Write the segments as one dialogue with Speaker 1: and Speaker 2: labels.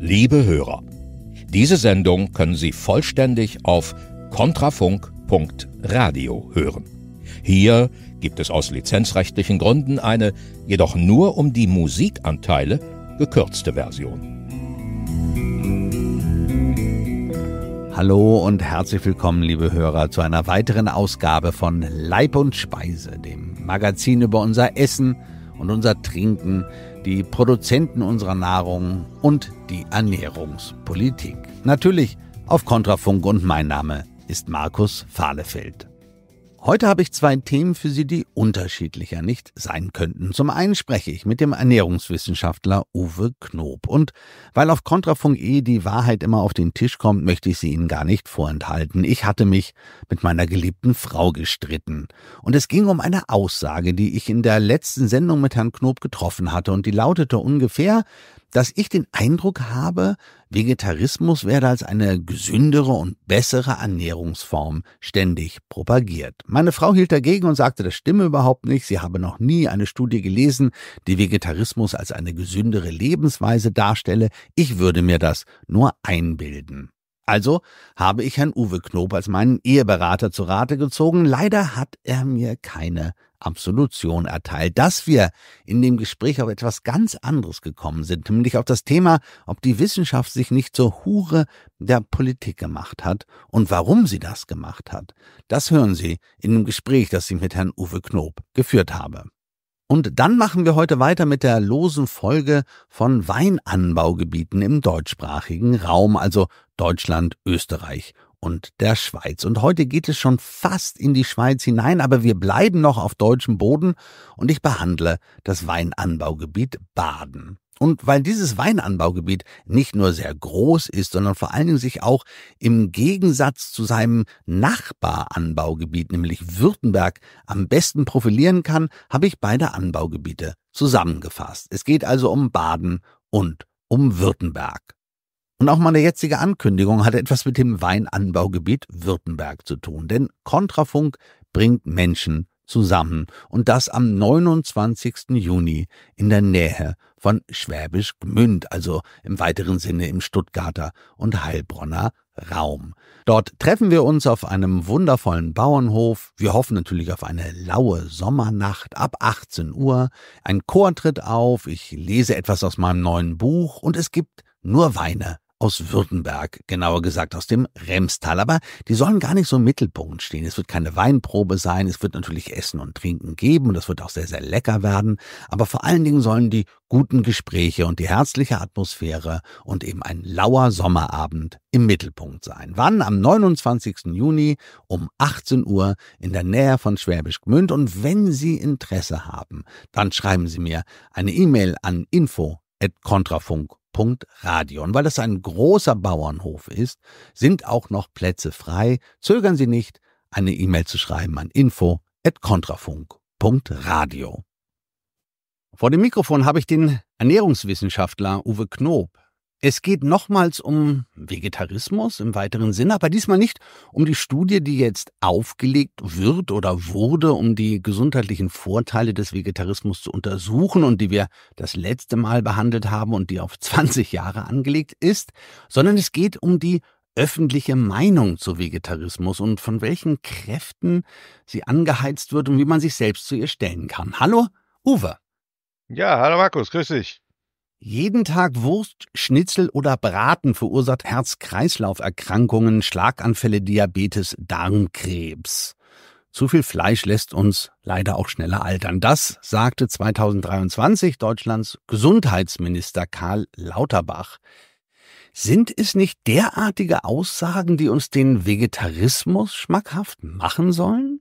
Speaker 1: Liebe Hörer, diese Sendung können Sie vollständig auf kontrafunk.radio hören. Hier gibt es aus lizenzrechtlichen Gründen eine, jedoch nur um die Musikanteile gekürzte Version.
Speaker 2: Hallo und herzlich willkommen, liebe Hörer, zu einer weiteren Ausgabe von Leib und Speise, dem Magazin über unser Essen und unser Trinken, die Produzenten unserer Nahrung und die Ernährungspolitik. Natürlich auf Kontrafunk und mein Name ist Markus Fahlefeld. Heute habe ich zwei Themen für Sie, die unterschiedlicher nicht sein könnten. Zum einen spreche ich mit dem Ernährungswissenschaftler Uwe Knob. Und weil auf Kontrafunk E die Wahrheit immer auf den Tisch kommt, möchte ich sie Ihnen gar nicht vorenthalten. Ich hatte mich mit meiner geliebten Frau gestritten. Und es ging um eine Aussage, die ich in der letzten Sendung mit Herrn Knob getroffen hatte. Und die lautete ungefähr, dass ich den Eindruck habe, Vegetarismus werde als eine gesündere und bessere Ernährungsform ständig propagiert. Meine Frau hielt dagegen und sagte, das stimme überhaupt nicht. Sie habe noch nie eine Studie gelesen, die Vegetarismus als eine gesündere Lebensweise darstelle. Ich würde mir das nur einbilden. Also habe ich Herrn Uwe Knob als meinen Eheberater zu Rate gezogen. Leider hat er mir keine Absolution erteilt, dass wir in dem Gespräch auf etwas ganz anderes gekommen sind, nämlich auf das Thema, ob die Wissenschaft sich nicht zur Hure der Politik gemacht hat und warum sie das gemacht hat. Das hören Sie in dem Gespräch, das ich mit Herrn Uwe Knob geführt habe. Und dann machen wir heute weiter mit der losen Folge von Weinanbaugebieten im deutschsprachigen Raum, also Deutschland, Österreich und der Schweiz. Und heute geht es schon fast in die Schweiz hinein, aber wir bleiben noch auf deutschem Boden und ich behandle das Weinanbaugebiet Baden. Und weil dieses Weinanbaugebiet nicht nur sehr groß ist, sondern vor allen Dingen sich auch im Gegensatz zu seinem Nachbaranbaugebiet, nämlich Württemberg, am besten profilieren kann, habe ich beide Anbaugebiete zusammengefasst. Es geht also um Baden und um Württemberg. Und auch meine jetzige Ankündigung hat etwas mit dem Weinanbaugebiet Württemberg zu tun, denn Kontrafunk bringt Menschen zusammen und das am 29. Juni in der Nähe von Schwäbisch Gmünd, also im weiteren Sinne im Stuttgarter und Heilbronner Raum. Dort treffen wir uns auf einem wundervollen Bauernhof. Wir hoffen natürlich auf eine laue Sommernacht ab 18 Uhr. Ein Chor tritt auf, ich lese etwas aus meinem neuen Buch und es gibt nur Weine aus Württemberg, genauer gesagt aus dem Remstal. Aber die sollen gar nicht so im Mittelpunkt stehen. Es wird keine Weinprobe sein, es wird natürlich Essen und Trinken geben und das wird auch sehr, sehr lecker werden. Aber vor allen Dingen sollen die guten Gespräche und die herzliche Atmosphäre und eben ein lauer Sommerabend im Mittelpunkt sein. Wann? Am 29. Juni um 18 Uhr in der Nähe von Schwäbisch Gmünd. Und wenn Sie Interesse haben, dann schreiben Sie mir eine E-Mail an info und Weil das ein großer Bauernhof ist, sind auch noch Plätze frei. Zögern Sie nicht, eine E-Mail zu schreiben an info.kontrafunk.radio. Vor dem Mikrofon habe ich den Ernährungswissenschaftler Uwe Knob es geht nochmals um Vegetarismus im weiteren Sinne, aber diesmal nicht um die Studie, die jetzt aufgelegt wird oder wurde, um die gesundheitlichen Vorteile des Vegetarismus zu untersuchen und die wir das letzte Mal behandelt haben und die auf 20 Jahre angelegt ist, sondern es geht um die öffentliche Meinung zu Vegetarismus und von welchen Kräften sie angeheizt wird und wie man sich selbst zu ihr stellen kann. Hallo, Uwe. Ja, hallo Markus, grüß dich. Jeden Tag Wurst, Schnitzel oder Braten verursacht Herz-Kreislauf-Erkrankungen, Schlaganfälle, Diabetes, Darmkrebs. Zu viel Fleisch lässt uns leider auch schneller altern. Das sagte 2023 Deutschlands Gesundheitsminister Karl Lauterbach. Sind es nicht derartige Aussagen, die uns den Vegetarismus schmackhaft machen sollen?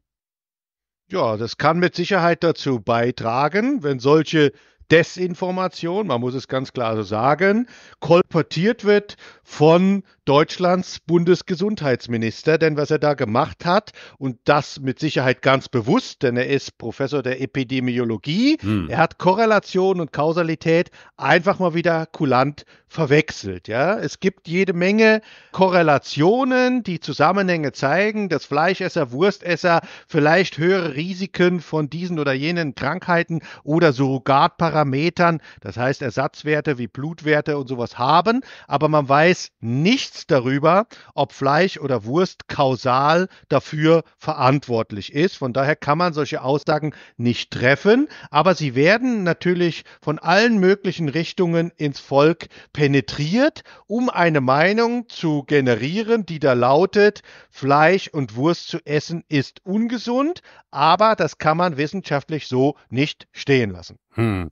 Speaker 1: Ja, das kann mit Sicherheit dazu beitragen, wenn solche Desinformation, man muss es ganz klar so sagen, kolportiert wird von Deutschlands Bundesgesundheitsminister, denn was er da gemacht hat, und das mit Sicherheit ganz bewusst, denn er ist Professor der Epidemiologie, hm. er hat Korrelation und Kausalität einfach mal wieder kulant verwechselt. Ja? Es gibt jede Menge Korrelationen, die Zusammenhänge zeigen, dass Fleischesser, Wurstesser vielleicht höhere Risiken von diesen oder jenen Krankheiten oder Surrogatparametern, das heißt Ersatzwerte wie Blutwerte und sowas haben, aber man weiß nichts Tests darüber, ob Fleisch oder Wurst kausal dafür verantwortlich ist. Von daher kann man solche Aussagen nicht treffen, aber sie werden natürlich von allen möglichen Richtungen ins Volk penetriert, um eine Meinung zu generieren, die da lautet, Fleisch und Wurst zu essen ist ungesund, aber das kann man wissenschaftlich so
Speaker 2: nicht stehen lassen. Hm.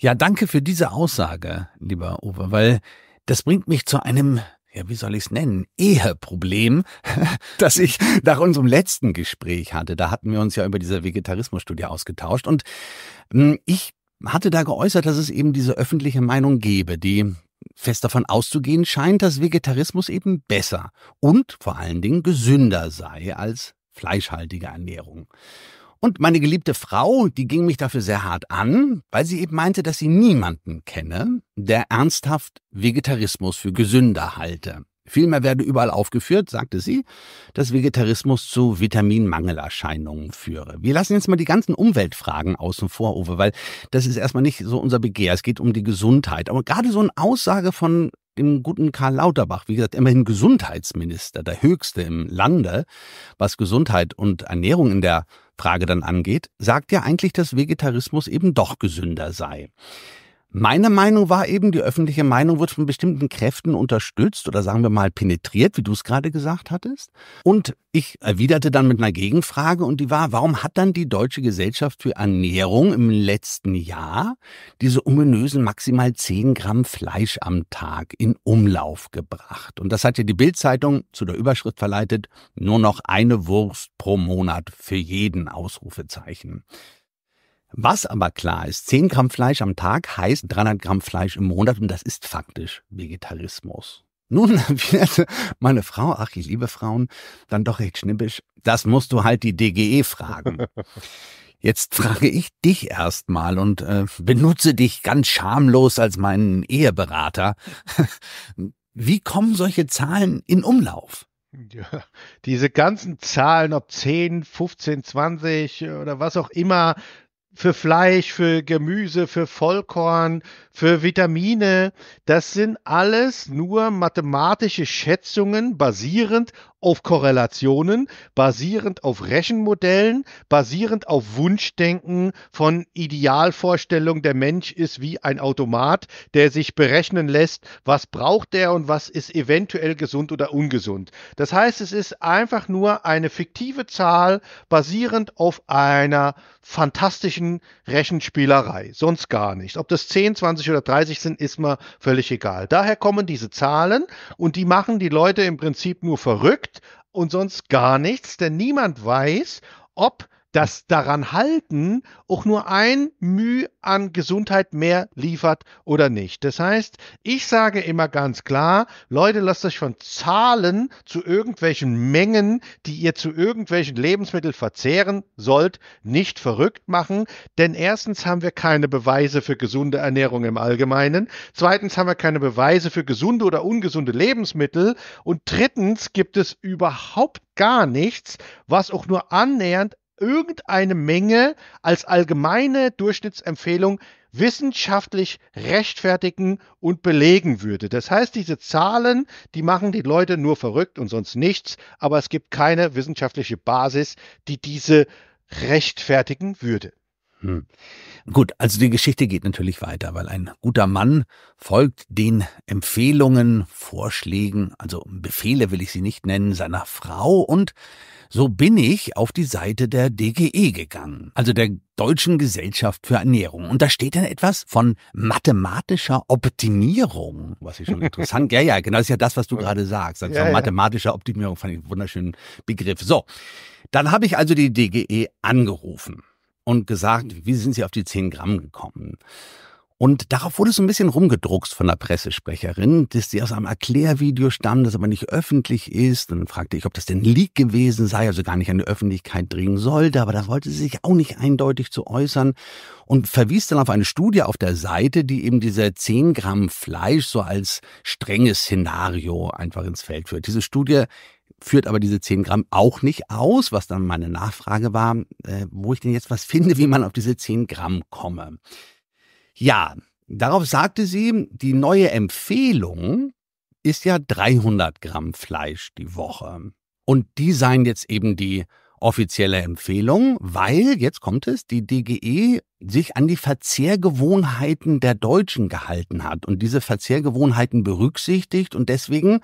Speaker 2: Ja, danke für diese Aussage, lieber Uwe, weil das bringt mich zu einem ja, wie soll ich es nennen, Eheproblem, das ich nach unserem letzten Gespräch hatte. Da hatten wir uns ja über diese Vegetarismusstudie ausgetauscht und hm, ich hatte da geäußert, dass es eben diese öffentliche Meinung gebe, die fest davon auszugehen scheint, dass Vegetarismus eben besser und vor allen Dingen gesünder sei als fleischhaltige Ernährung. Und meine geliebte Frau, die ging mich dafür sehr hart an, weil sie eben meinte, dass sie niemanden kenne, der ernsthaft Vegetarismus für gesünder halte. Vielmehr werde überall aufgeführt, sagte sie, dass Vegetarismus zu Vitaminmangelerscheinungen führe. Wir lassen jetzt mal die ganzen Umweltfragen außen vor, Uwe, weil das ist erstmal nicht so unser Begehr. Es geht um die Gesundheit. Aber gerade so eine Aussage von dem guten Karl Lauterbach, wie gesagt, immerhin Gesundheitsminister, der höchste im Lande, was Gesundheit und Ernährung in der Frage dann angeht, sagt ja eigentlich, dass Vegetarismus eben doch gesünder sei. Meine Meinung war eben, die öffentliche Meinung wird von bestimmten Kräften unterstützt oder sagen wir mal penetriert, wie du es gerade gesagt hattest. Und ich erwiderte dann mit einer Gegenfrage und die war, warum hat dann die Deutsche Gesellschaft für Ernährung im letzten Jahr diese ominösen maximal 10 Gramm Fleisch am Tag in Umlauf gebracht? Und das hat ja die Bildzeitung zu der Überschrift verleitet, nur noch eine Wurst pro Monat für jeden Ausrufezeichen. Was aber klar ist, 10 Gramm Fleisch am Tag heißt 300 Gramm Fleisch im Monat und das ist faktisch Vegetarismus. Nun wird meine Frau, ach, ich liebe Frauen, dann doch recht schnippisch. Das musst du halt die DGE fragen. Jetzt frage ich dich erstmal und äh, benutze dich ganz schamlos als meinen Eheberater. Wie kommen solche Zahlen in Umlauf? Ja, diese
Speaker 1: ganzen Zahlen, ob 10, 15, 20 oder was auch immer, für Fleisch, für Gemüse, für Vollkorn, für Vitamine. Das sind alles nur mathematische Schätzungen basierend auf Korrelationen, basierend auf Rechenmodellen, basierend auf Wunschdenken von Idealvorstellungen. Der Mensch ist wie ein Automat, der sich berechnen lässt, was braucht er und was ist eventuell gesund oder ungesund. Das heißt, es ist einfach nur eine fiktive Zahl basierend auf einer fantastischen Rechenspielerei. Sonst gar nichts. Ob das 10, 20 oder 30 sind, ist mir völlig egal. Daher kommen diese Zahlen und die machen die Leute im Prinzip nur verrückt und sonst gar nichts, denn niemand weiß, ob das daran halten auch nur ein Mühe an Gesundheit mehr liefert oder nicht. Das heißt, ich sage immer ganz klar, Leute, lasst euch von Zahlen zu irgendwelchen Mengen, die ihr zu irgendwelchen Lebensmitteln verzehren sollt, nicht verrückt machen, denn erstens haben wir keine Beweise für gesunde Ernährung im Allgemeinen, zweitens haben wir keine Beweise für gesunde oder ungesunde Lebensmittel und drittens gibt es überhaupt gar nichts, was auch nur annähernd irgendeine Menge als allgemeine Durchschnittsempfehlung wissenschaftlich rechtfertigen und belegen würde. Das heißt, diese Zahlen, die machen die Leute nur verrückt und sonst nichts, aber es gibt keine wissenschaftliche Basis, die diese rechtfertigen würde.
Speaker 2: Hm. Gut, also die Geschichte geht natürlich weiter, weil ein guter Mann folgt den Empfehlungen, Vorschlägen, also Befehle will ich sie nicht nennen, seiner Frau und so bin ich auf die Seite der DGE gegangen, also der Deutschen Gesellschaft für Ernährung. Und da steht dann etwas von mathematischer Optimierung, was ich schon interessant. ja, ja, genau, ist ja das, was du gerade sagst. Also ja, ja. mathematischer Optimierung fand ich einen wunderschönen Begriff. So, dann habe ich also die DGE angerufen und gesagt, wie sind Sie auf die 10 Gramm gekommen? Und darauf wurde so ein bisschen rumgedruckst von der Pressesprecherin, dass sie aus einem Erklärvideo stammt, das aber nicht öffentlich ist. Und dann fragte ich, ob das denn Leak gewesen sei, also gar nicht an die Öffentlichkeit dringen sollte. Aber da wollte sie sich auch nicht eindeutig zu äußern und verwies dann auf eine Studie auf der Seite, die eben diese 10 Gramm Fleisch so als strenges Szenario einfach ins Feld führt. Diese Studie führt aber diese 10 Gramm auch nicht aus, was dann meine Nachfrage war, äh, wo ich denn jetzt was finde, wie man auf diese 10 Gramm komme. Ja, darauf sagte sie, die neue Empfehlung ist ja 300 Gramm Fleisch die Woche. Und die seien jetzt eben die offizielle Empfehlung, weil, jetzt kommt es, die DGE sich an die Verzehrgewohnheiten der Deutschen gehalten hat und diese Verzehrgewohnheiten berücksichtigt und deswegen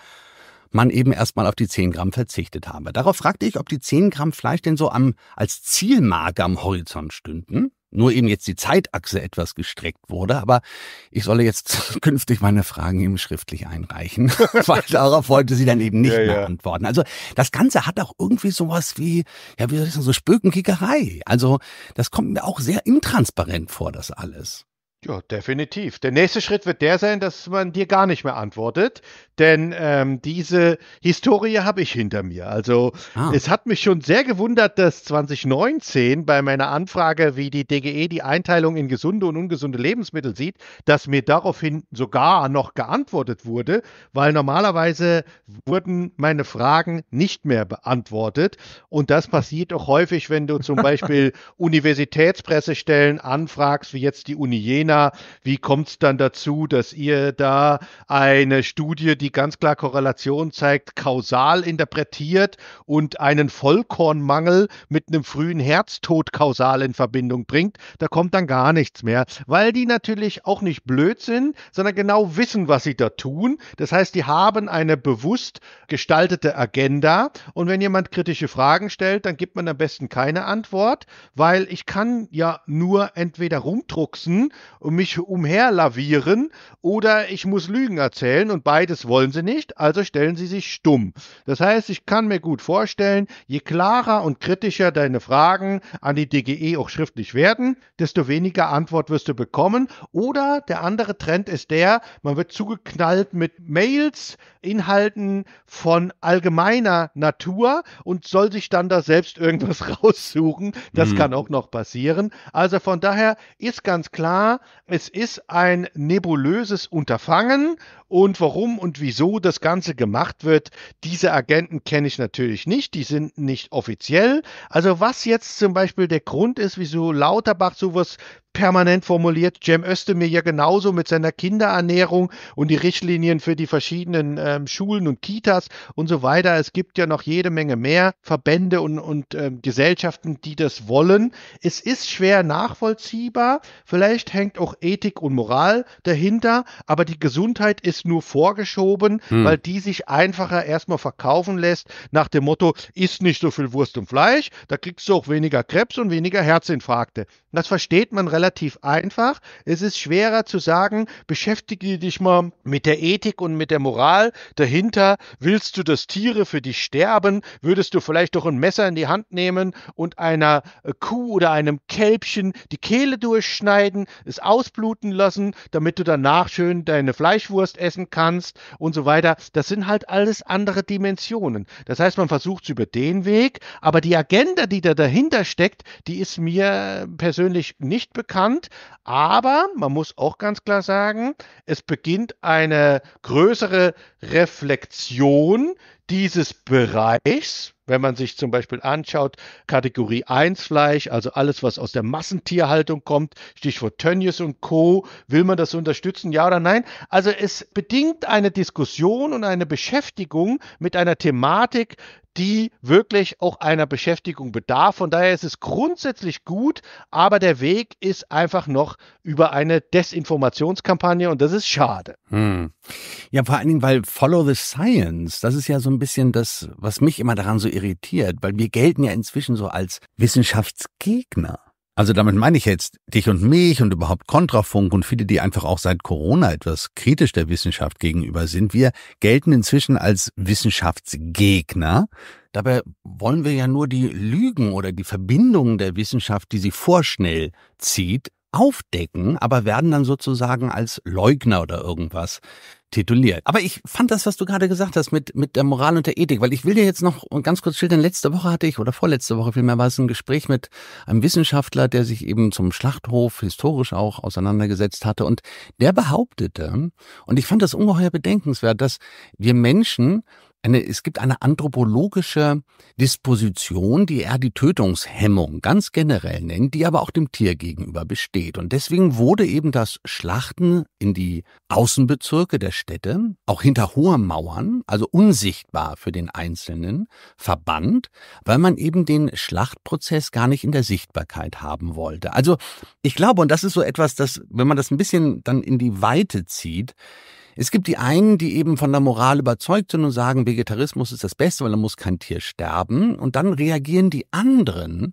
Speaker 2: man eben erstmal auf die 10 Gramm verzichtet habe. Darauf fragte ich, ob die 10 Gramm Fleisch denn so am, als Zielmarker am Horizont stünden. Nur eben jetzt die Zeitachse etwas gestreckt wurde, aber ich solle jetzt künftig meine Fragen ihm schriftlich einreichen, weil darauf wollte sie dann eben nicht ja, mehr ja. antworten. Also das Ganze hat auch irgendwie sowas wie, ja, wie soll ich sagen, so Spökenkickerei. Also das kommt mir auch sehr intransparent vor, das alles.
Speaker 1: Ja, definitiv. Der nächste Schritt wird der sein, dass man dir gar nicht mehr antwortet, denn ähm, diese Historie habe ich hinter mir. Also ah. es hat mich schon sehr gewundert, dass 2019 bei meiner Anfrage, wie die DGE die Einteilung in gesunde und ungesunde Lebensmittel sieht, dass mir daraufhin sogar noch geantwortet wurde, weil normalerweise wurden meine Fragen nicht mehr beantwortet. Und das passiert auch häufig, wenn du zum Beispiel Universitätspressestellen anfragst, wie jetzt die Uni Jena China. Wie kommt es dann dazu, dass ihr da eine Studie, die ganz klar Korrelation zeigt, kausal interpretiert und einen Vollkornmangel mit einem frühen Herztod kausal in Verbindung bringt? Da kommt dann gar nichts mehr, weil die natürlich auch nicht blöd sind, sondern genau wissen, was sie da tun. Das heißt, die haben eine bewusst gestaltete Agenda und wenn jemand kritische Fragen stellt, dann gibt man am besten keine Antwort, weil ich kann ja nur entweder rumdrucksen und mich umherlavieren oder ich muss Lügen erzählen und beides wollen sie nicht, also stellen sie sich stumm. Das heißt, ich kann mir gut vorstellen, je klarer und kritischer deine Fragen an die DGE auch schriftlich werden, desto weniger Antwort wirst du bekommen. Oder der andere Trend ist der, man wird zugeknallt mit Mails, Inhalten von allgemeiner Natur und soll sich dann da selbst irgendwas raussuchen. Das mhm. kann auch noch passieren. Also von daher ist ganz klar, es ist ein nebulöses Unterfangen und warum und wieso das Ganze gemacht wird. Diese Agenten kenne ich natürlich nicht, die sind nicht offiziell. Also was jetzt zum Beispiel der Grund ist, wieso Lauterbach sowas permanent formuliert. Cem Özdemir ja genauso mit seiner Kinderernährung und die Richtlinien für die verschiedenen ähm, Schulen und Kitas und so weiter. Es gibt ja noch jede Menge mehr Verbände und, und ähm, Gesellschaften, die das wollen. Es ist schwer nachvollziehbar. Vielleicht hängt auch Ethik und Moral dahinter, aber die Gesundheit ist nur vorgeschoben, hm. weil die sich einfacher erstmal verkaufen lässt nach dem Motto, isst nicht so viel Wurst und Fleisch, da kriegst du auch weniger Krebs und weniger Herzinfarkte. Das versteht man relativ einfach. Es ist schwerer zu sagen, beschäftige dich mal mit der Ethik und mit der Moral dahinter. Willst du, dass Tiere für dich sterben? Würdest du vielleicht doch ein Messer in die Hand nehmen und einer äh, Kuh oder einem Kälbchen die Kehle durchschneiden, es ausbluten lassen, damit du danach schön deine Fleischwurst essen essen kannst und so weiter. Das sind halt alles andere Dimensionen. Das heißt, man versucht es über den Weg, aber die Agenda, die da dahinter steckt, die ist mir persönlich nicht bekannt. Aber man muss auch ganz klar sagen, es beginnt eine größere Reflexion dieses Bereichs, wenn man sich zum Beispiel anschaut, Kategorie 1 Fleisch, also alles, was aus der Massentierhaltung kommt, Stichwort Tönnies und Co., will man das unterstützen, ja oder nein? Also es bedingt eine Diskussion und eine Beschäftigung mit einer Thematik, die wirklich auch einer Beschäftigung bedarf. Von daher ist es grundsätzlich gut, aber der Weg ist einfach noch über eine Desinformationskampagne und das ist schade.
Speaker 2: Hm. Ja, vor allen Dingen, weil Follow the Science, das ist ja so ein bisschen das, was mich immer daran so irritiert, weil wir gelten ja inzwischen so als Wissenschaftsgegner. Also damit meine ich jetzt dich und mich und überhaupt Kontrafunk und viele, die einfach auch seit Corona etwas kritisch der Wissenschaft gegenüber sind. Wir gelten inzwischen als Wissenschaftsgegner. Dabei wollen wir ja nur die Lügen oder die Verbindungen der Wissenschaft, die sie vorschnell zieht, aufdecken, aber werden dann sozusagen als Leugner oder irgendwas tituliert. Aber ich fand das, was du gerade gesagt hast mit, mit der Moral und der Ethik, weil ich will dir jetzt noch ganz kurz schildern, letzte Woche hatte ich oder vorletzte Woche vielmehr war es ein Gespräch mit einem Wissenschaftler, der sich eben zum Schlachthof historisch auch auseinandergesetzt hatte und der behauptete, und ich fand das ungeheuer bedenkenswert, dass wir Menschen eine, es gibt eine anthropologische Disposition, die er die Tötungshemmung ganz generell nennt, die aber auch dem Tier gegenüber besteht. Und deswegen wurde eben das Schlachten in die Außenbezirke der Städte, auch hinter hoher Mauern, also unsichtbar für den Einzelnen, verbannt, weil man eben den Schlachtprozess gar nicht in der Sichtbarkeit haben wollte. Also ich glaube, und das ist so etwas, dass, wenn man das ein bisschen dann in die Weite zieht, es gibt die einen, die eben von der Moral überzeugt sind und sagen, Vegetarismus ist das Beste, weil da muss kein Tier sterben. Und dann reagieren die anderen,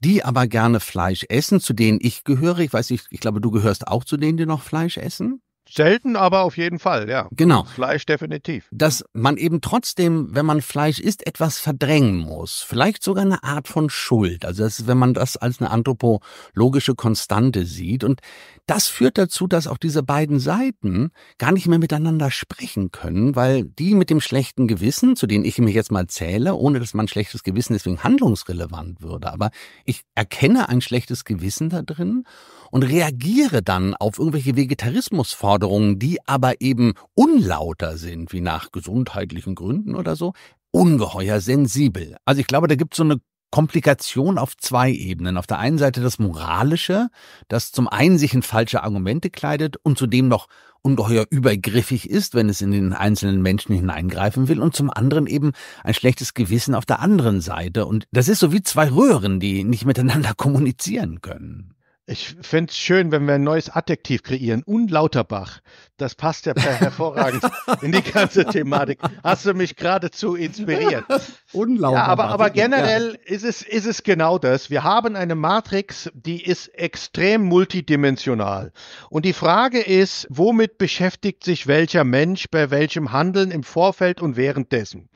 Speaker 2: die aber gerne Fleisch essen, zu denen ich gehöre. Ich weiß nicht, ich glaube, du gehörst auch zu denen, die noch Fleisch essen. Selten, aber auf jeden Fall, ja. Genau. Fleisch definitiv. Dass man eben trotzdem, wenn man Fleisch isst, etwas verdrängen muss. Vielleicht sogar eine Art von Schuld. Also das, wenn man das als eine anthropologische Konstante sieht. Und das führt dazu, dass auch diese beiden Seiten gar nicht mehr miteinander sprechen können, weil die mit dem schlechten Gewissen, zu denen ich mich jetzt mal zähle, ohne dass mein schlechtes Gewissen deswegen handlungsrelevant würde. Aber ich erkenne ein schlechtes Gewissen da drin und reagiere dann auf irgendwelche Vegetarismusforderungen, die aber eben unlauter sind, wie nach gesundheitlichen Gründen oder so, ungeheuer sensibel. Also ich glaube, da gibt es so eine Komplikation auf zwei Ebenen. Auf der einen Seite das Moralische, das zum einen sich in falsche Argumente kleidet und zudem noch ungeheuer übergriffig ist, wenn es in den einzelnen Menschen hineingreifen will und zum anderen eben ein schlechtes Gewissen auf der anderen Seite. Und das ist so wie zwei Röhren, die nicht miteinander kommunizieren können. Ich fände
Speaker 1: es schön, wenn wir ein neues Adjektiv kreieren. Unlauterbach. Das passt ja hervorragend in die ganze Thematik. Hast du mich geradezu inspiriert unlauter. Ja, aber, aber generell ja. ist, es, ist es genau das. Wir haben eine Matrix, die ist extrem multidimensional. Und die Frage ist, womit beschäftigt sich welcher Mensch bei welchem Handeln im Vorfeld und währenddessen?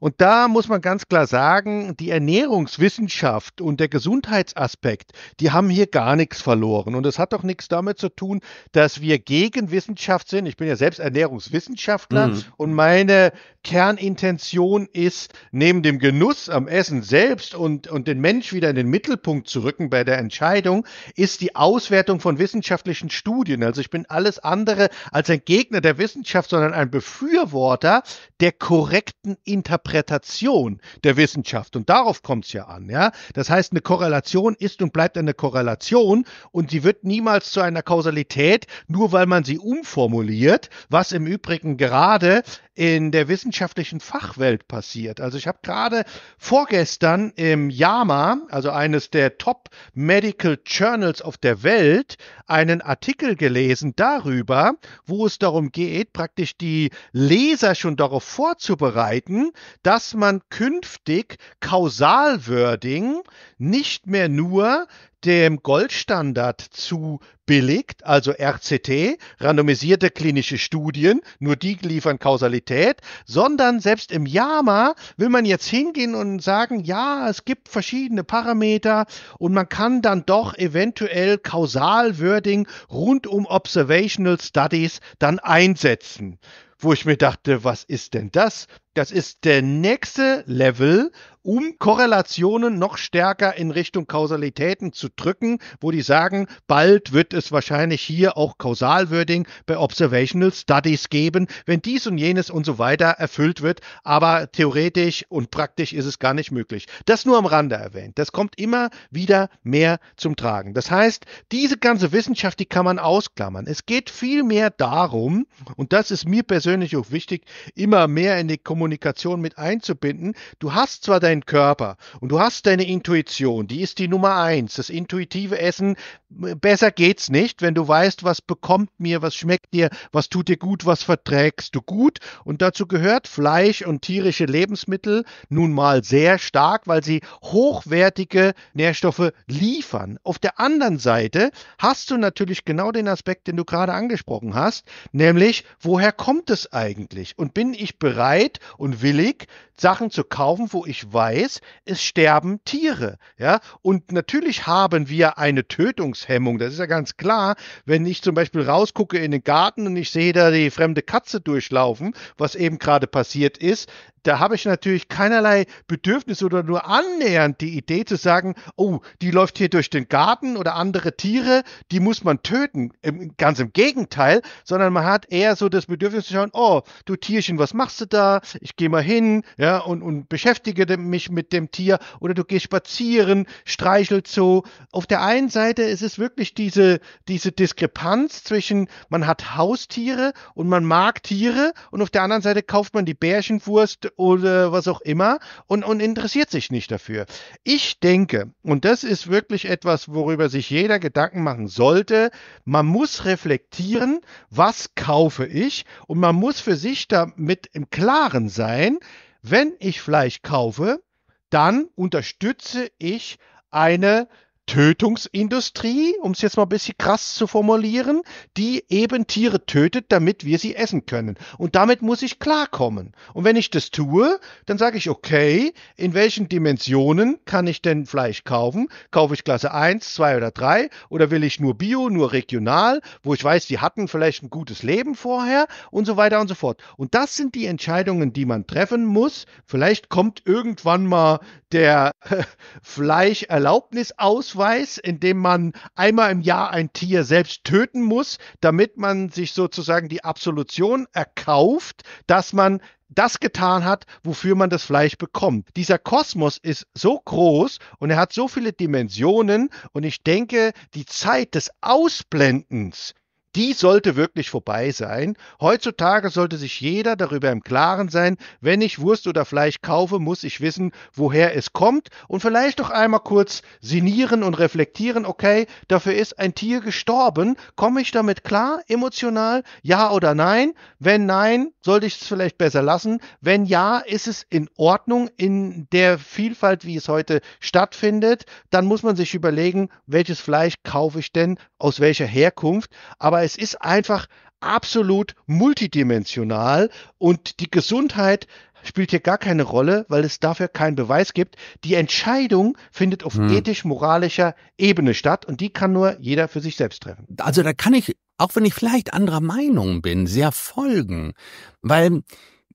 Speaker 1: Und da muss man ganz klar sagen, die Ernährungswissenschaft und der Gesundheitsaspekt, die haben hier gar nichts verloren. Und es hat doch nichts damit zu tun, dass wir gegen Wissenschaft sind. Ich bin ja selbst Ernährungswissenschaftler mhm. und meine Kernintention ist, neben dem Genuss am Essen selbst und, und den Mensch wieder in den Mittelpunkt zu rücken bei der Entscheidung, ist die Auswertung von wissenschaftlichen Studien. Also ich bin alles andere als ein Gegner der Wissenschaft, sondern ein Befürworter der korrekten Interpretation der Wissenschaft. Und darauf kommt es ja an. Ja? Das heißt, eine Korrelation ist und bleibt eine Korrelation und sie wird niemals zu einer Kausalität, nur weil man sie umformuliert, was im Übrigen gerade in der wissenschaftlichen Fachwelt passiert. Also ich habe gerade gerade vorgestern im JAMA, also eines der Top Medical Journals auf der Welt, einen Artikel gelesen darüber, wo es darum geht, praktisch die Leser schon darauf vorzubereiten, dass man künftig Kausalwording nicht mehr nur dem Goldstandard zu billigt, also RCT, randomisierte klinische Studien, nur die liefern Kausalität, sondern selbst im JAMA will man jetzt hingehen und sagen, ja, es gibt verschiedene Parameter und man kann dann doch eventuell Kausalwording rund um Observational Studies dann einsetzen wo ich mir dachte, was ist denn das? Das ist der nächste Level um Korrelationen noch stärker in Richtung Kausalitäten zu drücken, wo die sagen, bald wird es wahrscheinlich hier auch Kausalwording bei Observational Studies geben, wenn dies und jenes und so weiter erfüllt wird. Aber theoretisch und praktisch ist es gar nicht möglich. Das nur am Rande erwähnt. Das kommt immer wieder mehr zum Tragen. Das heißt, diese ganze Wissenschaft, die kann man ausklammern. Es geht vielmehr darum, und das ist mir persönlich auch wichtig, immer mehr in die Kommunikation mit einzubinden. Du hast zwar deine deinen Körper und du hast deine Intuition, die ist die Nummer eins. Das intuitive Essen, äh, besser geht's nicht, wenn du weißt, was bekommt mir, was schmeckt dir, was tut dir gut, was verträgst du gut. Und dazu gehört Fleisch und tierische Lebensmittel nun mal sehr stark, weil sie hochwertige Nährstoffe liefern. Auf der anderen Seite hast du natürlich genau den Aspekt, den du gerade angesprochen hast, nämlich woher kommt es eigentlich? Und bin ich bereit und willig, Sachen zu kaufen, wo ich weiß, weiß, es sterben Tiere. Ja? Und natürlich haben wir eine Tötungshemmung. Das ist ja ganz klar. Wenn ich zum Beispiel rausgucke in den Garten und ich sehe da die fremde Katze durchlaufen, was eben gerade passiert ist, da habe ich natürlich keinerlei Bedürfnis oder nur annähernd die Idee zu sagen, oh, die läuft hier durch den Garten oder andere Tiere, die muss man töten. Ganz im Gegenteil, sondern man hat eher so das Bedürfnis zu schauen, oh, du Tierchen, was machst du da? Ich gehe mal hin ja, und, und beschäftige dem, mich mit dem Tier oder du gehst spazieren, streichelt so. Auf der einen Seite ist es wirklich diese, diese Diskrepanz zwischen, man hat Haustiere und man mag Tiere und auf der anderen Seite kauft man die Bärchenwurst oder was auch immer und, und interessiert sich nicht dafür. Ich denke, und das ist wirklich etwas, worüber sich jeder Gedanken machen sollte, man muss reflektieren, was kaufe ich und man muss für sich damit im Klaren sein, wenn ich Fleisch kaufe, dann unterstütze ich eine Tötungsindustrie, um es jetzt mal ein bisschen krass zu formulieren, die eben Tiere tötet, damit wir sie essen können. Und damit muss ich klarkommen. Und wenn ich das tue, dann sage ich, okay, in welchen Dimensionen kann ich denn Fleisch kaufen? Kaufe ich Klasse 1, 2 oder 3? Oder will ich nur Bio, nur regional, wo ich weiß, die hatten vielleicht ein gutes Leben vorher und so weiter und so fort. Und das sind die Entscheidungen, die man treffen muss. Vielleicht kommt irgendwann mal der Fleischerlaubnisausweis Ausweis, in dem man einmal im Jahr ein Tier selbst töten muss, damit man sich sozusagen die Absolution erkauft, dass man das getan hat, wofür man das Fleisch bekommt. Dieser Kosmos ist so groß und er hat so viele Dimensionen und ich denke, die Zeit des Ausblendens die sollte wirklich vorbei sein. Heutzutage sollte sich jeder darüber im Klaren sein, wenn ich Wurst oder Fleisch kaufe, muss ich wissen, woher es kommt und vielleicht doch einmal kurz sinnieren und reflektieren, okay, dafür ist ein Tier gestorben, komme ich damit klar, emotional, ja oder nein? Wenn nein, sollte ich es vielleicht besser lassen. Wenn ja, ist es in Ordnung in der Vielfalt, wie es heute stattfindet, dann muss man sich überlegen, welches Fleisch kaufe ich denn, aus welcher Herkunft, aber es ist einfach absolut multidimensional und die Gesundheit spielt hier gar keine Rolle, weil es dafür keinen Beweis gibt. Die Entscheidung findet auf hm. ethisch-moralischer Ebene statt und die kann nur jeder für sich selbst
Speaker 2: treffen. Also da kann ich, auch wenn ich vielleicht anderer Meinung bin, sehr folgen, weil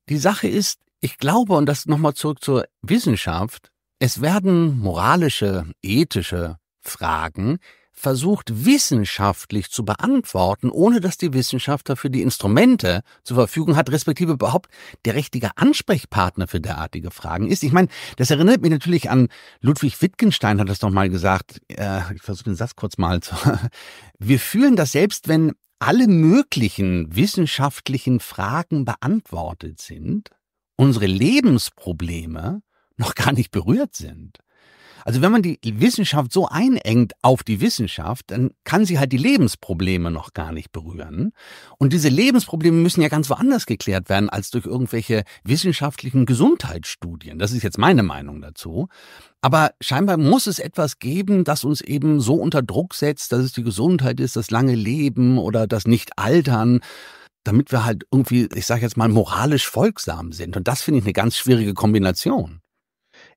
Speaker 2: die Sache ist, ich glaube, und das nochmal zurück zur Wissenschaft, es werden moralische, ethische Fragen versucht wissenschaftlich zu beantworten, ohne dass die Wissenschaft dafür die Instrumente zur Verfügung hat, respektive überhaupt der richtige Ansprechpartner für derartige Fragen ist. Ich meine, das erinnert mich natürlich an Ludwig Wittgenstein hat das doch mal gesagt, äh, ich versuche den Satz kurz mal zu, wir fühlen das selbst, wenn alle möglichen wissenschaftlichen Fragen beantwortet sind, unsere Lebensprobleme noch gar nicht berührt sind. Also wenn man die Wissenschaft so einengt auf die Wissenschaft, dann kann sie halt die Lebensprobleme noch gar nicht berühren. Und diese Lebensprobleme müssen ja ganz woanders geklärt werden als durch irgendwelche wissenschaftlichen Gesundheitsstudien. Das ist jetzt meine Meinung dazu. Aber scheinbar muss es etwas geben, das uns eben so unter Druck setzt, dass es die Gesundheit ist, das lange Leben oder das Nicht-Altern damit wir halt irgendwie, ich sage jetzt mal, moralisch folgsam sind. Und das finde ich eine ganz schwierige Kombination.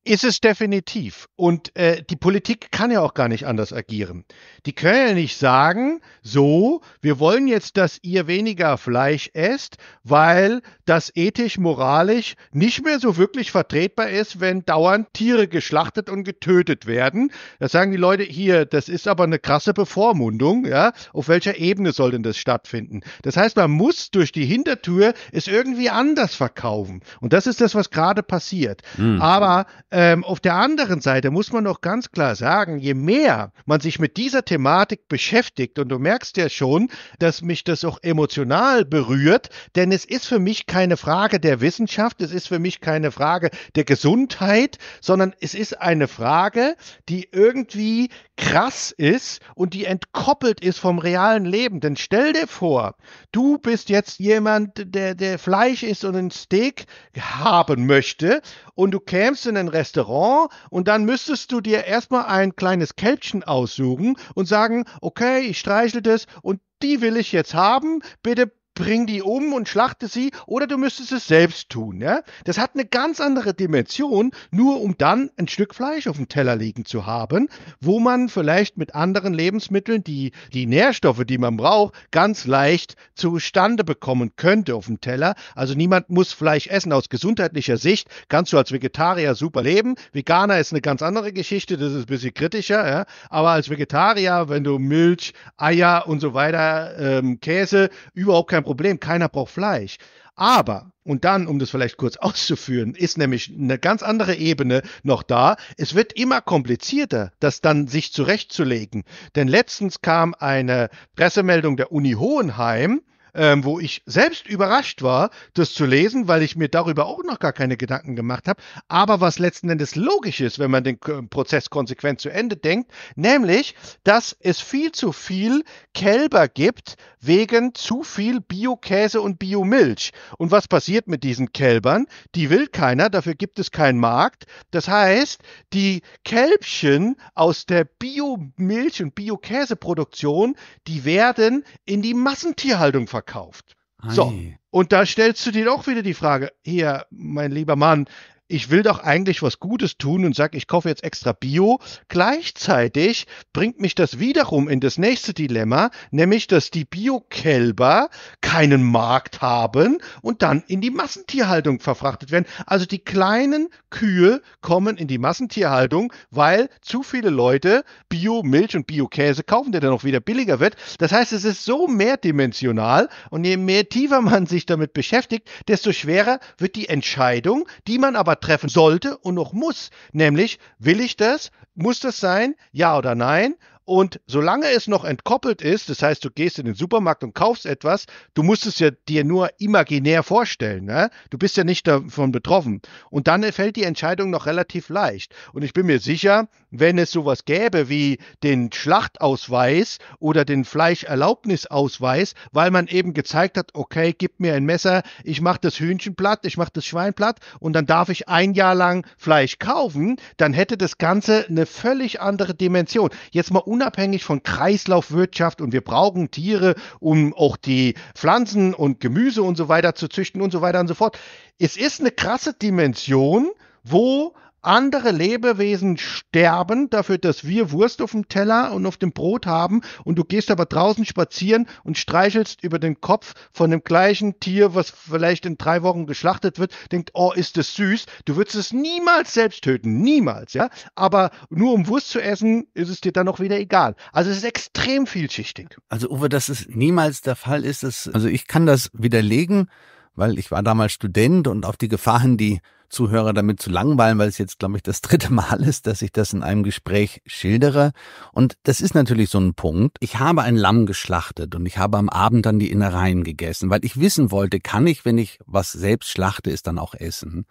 Speaker 2: Ist es definitiv.
Speaker 1: Und äh, die Politik kann ja auch gar nicht anders agieren. Die können ja nicht sagen, so, wir wollen jetzt, dass ihr weniger Fleisch esst, weil das ethisch, moralisch nicht mehr so wirklich vertretbar ist, wenn dauernd Tiere geschlachtet und getötet werden. Da sagen die Leute hier, das ist aber eine krasse Bevormundung, ja. Auf welcher Ebene soll denn das stattfinden? Das heißt, man muss durch die Hintertür es irgendwie anders verkaufen. Und das ist das, was gerade passiert. Mhm. Aber ähm, auf der anderen Seite muss man auch ganz klar sagen, je mehr man sich mit dieser Thematik beschäftigt, und du merkst ja schon, dass mich das auch emotional berührt, denn es ist für mich keine Frage der Wissenschaft, es ist für mich keine Frage der Gesundheit, sondern es ist eine Frage, die irgendwie krass ist und die entkoppelt ist vom realen Leben. Denn stell dir vor, du bist jetzt jemand, der, der Fleisch isst und ein Steak haben möchte und du kämst in ein Restaurant, Restaurant und dann müsstest du dir erstmal ein kleines Kälbchen aussuchen und sagen, okay, ich streichel das und die will ich jetzt haben, bitte bring die um und schlachte sie oder du müsstest es selbst tun. Ja? Das hat eine ganz andere Dimension, nur um dann ein Stück Fleisch auf dem Teller liegen zu haben, wo man vielleicht mit anderen Lebensmitteln die, die Nährstoffe, die man braucht, ganz leicht zustande bekommen könnte auf dem Teller. Also niemand muss Fleisch essen aus gesundheitlicher Sicht. Kannst du als Vegetarier super leben. Veganer ist eine ganz andere Geschichte, das ist ein bisschen kritischer. Ja? Aber als Vegetarier, wenn du Milch, Eier und so weiter, ähm, Käse, überhaupt kein Problem. Problem, keiner braucht Fleisch. Aber, und dann, um das vielleicht kurz auszuführen, ist nämlich eine ganz andere Ebene noch da. Es wird immer komplizierter, das dann sich zurechtzulegen. Denn letztens kam eine Pressemeldung der Uni Hohenheim, ähm, wo ich selbst überrascht war, das zu lesen, weil ich mir darüber auch noch gar keine Gedanken gemacht habe, aber was letzten Endes logisch ist, wenn man den äh, Prozess konsequent zu Ende denkt, nämlich, dass es viel zu viel Kälber gibt wegen zu viel Biokäse und Biomilch. Und was passiert mit diesen Kälbern? Die will keiner, dafür gibt es keinen Markt. Das heißt, die Kälbchen aus der Biomilch und Biokäseproduktion, die werden in die Massentierhaltung verkauft verkauft. Ei. So, und da stellst du dir doch wieder die Frage, hier, mein lieber Mann, ich will doch eigentlich was Gutes tun und sage, ich kaufe jetzt extra Bio. Gleichzeitig bringt mich das wiederum in das nächste Dilemma, nämlich, dass die Biokälber keinen Markt haben und dann in die Massentierhaltung verfrachtet werden. Also die kleinen Kühe kommen in die Massentierhaltung, weil zu viele Leute Bio-Milch und Bio-Käse kaufen, der dann auch wieder billiger wird. Das heißt, es ist so mehrdimensional und je mehr tiefer man sich damit beschäftigt, desto schwerer wird die Entscheidung, die man aber treffen sollte und noch muss. Nämlich, will ich das? Muss das sein? Ja oder nein? Und solange es noch entkoppelt ist, das heißt, du gehst in den Supermarkt und kaufst etwas, du musst es ja dir nur imaginär vorstellen. Ne? Du bist ja nicht davon betroffen. Und dann fällt die Entscheidung noch relativ leicht. Und ich bin mir sicher, wenn es sowas gäbe wie den Schlachtausweis oder den Fleischerlaubnisausweis, weil man eben gezeigt hat, okay, gib mir ein Messer, ich mache das Hühnchen platt, ich mache das Schwein platt und dann darf ich ein Jahr lang Fleisch kaufen, dann hätte das Ganze eine völlig andere Dimension. Jetzt mal un unabhängig von Kreislaufwirtschaft und wir brauchen Tiere, um auch die Pflanzen und Gemüse und so weiter zu züchten und so weiter und so fort. Es ist eine krasse Dimension, wo andere Lebewesen sterben dafür, dass wir Wurst auf dem Teller und auf dem Brot haben und du gehst aber draußen spazieren und streichelst über den Kopf von dem gleichen Tier, was vielleicht in drei Wochen geschlachtet wird, denkt, oh, ist das süß. Du würdest es niemals selbst töten, niemals, ja.
Speaker 2: Aber nur um Wurst zu essen, ist es dir dann auch wieder egal. Also es ist extrem vielschichtig. Also Uwe, dass es niemals der Fall ist, dass, also ich kann das widerlegen, weil ich war damals Student und auf die Gefahren, die Zuhörer damit zu langweilen, weil es jetzt, glaube ich, das dritte Mal ist, dass ich das in einem Gespräch schildere. Und das ist natürlich so ein Punkt. Ich habe ein Lamm geschlachtet und ich habe am Abend dann die Innereien gegessen, weil ich wissen wollte, kann ich, wenn ich was selbst schlachte, es dann auch essen.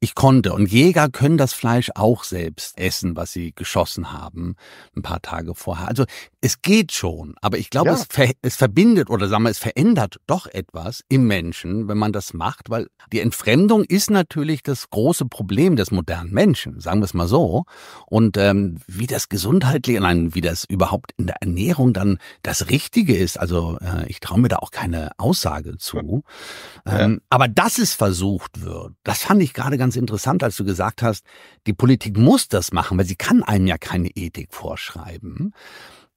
Speaker 2: Ich konnte. Und Jäger können das Fleisch auch selbst essen, was sie geschossen haben, ein paar Tage vorher. Also es geht schon, aber ich glaube, ja. es, ver es verbindet oder sagen wir, es verändert doch etwas im Menschen, wenn man das macht, weil die Entfremdung ist natürlich das große Problem des modernen Menschen, sagen wir es mal so. Und ähm, wie das gesundheitlich, nein, wie das überhaupt in der Ernährung dann das Richtige ist, also äh, ich traue mir da auch keine Aussage zu. Ja. Ähm, aber dass es versucht wird, das fand ich gerade ganz interessant, als du gesagt hast, die Politik muss das machen, weil sie kann einem ja keine Ethik vorschreiben.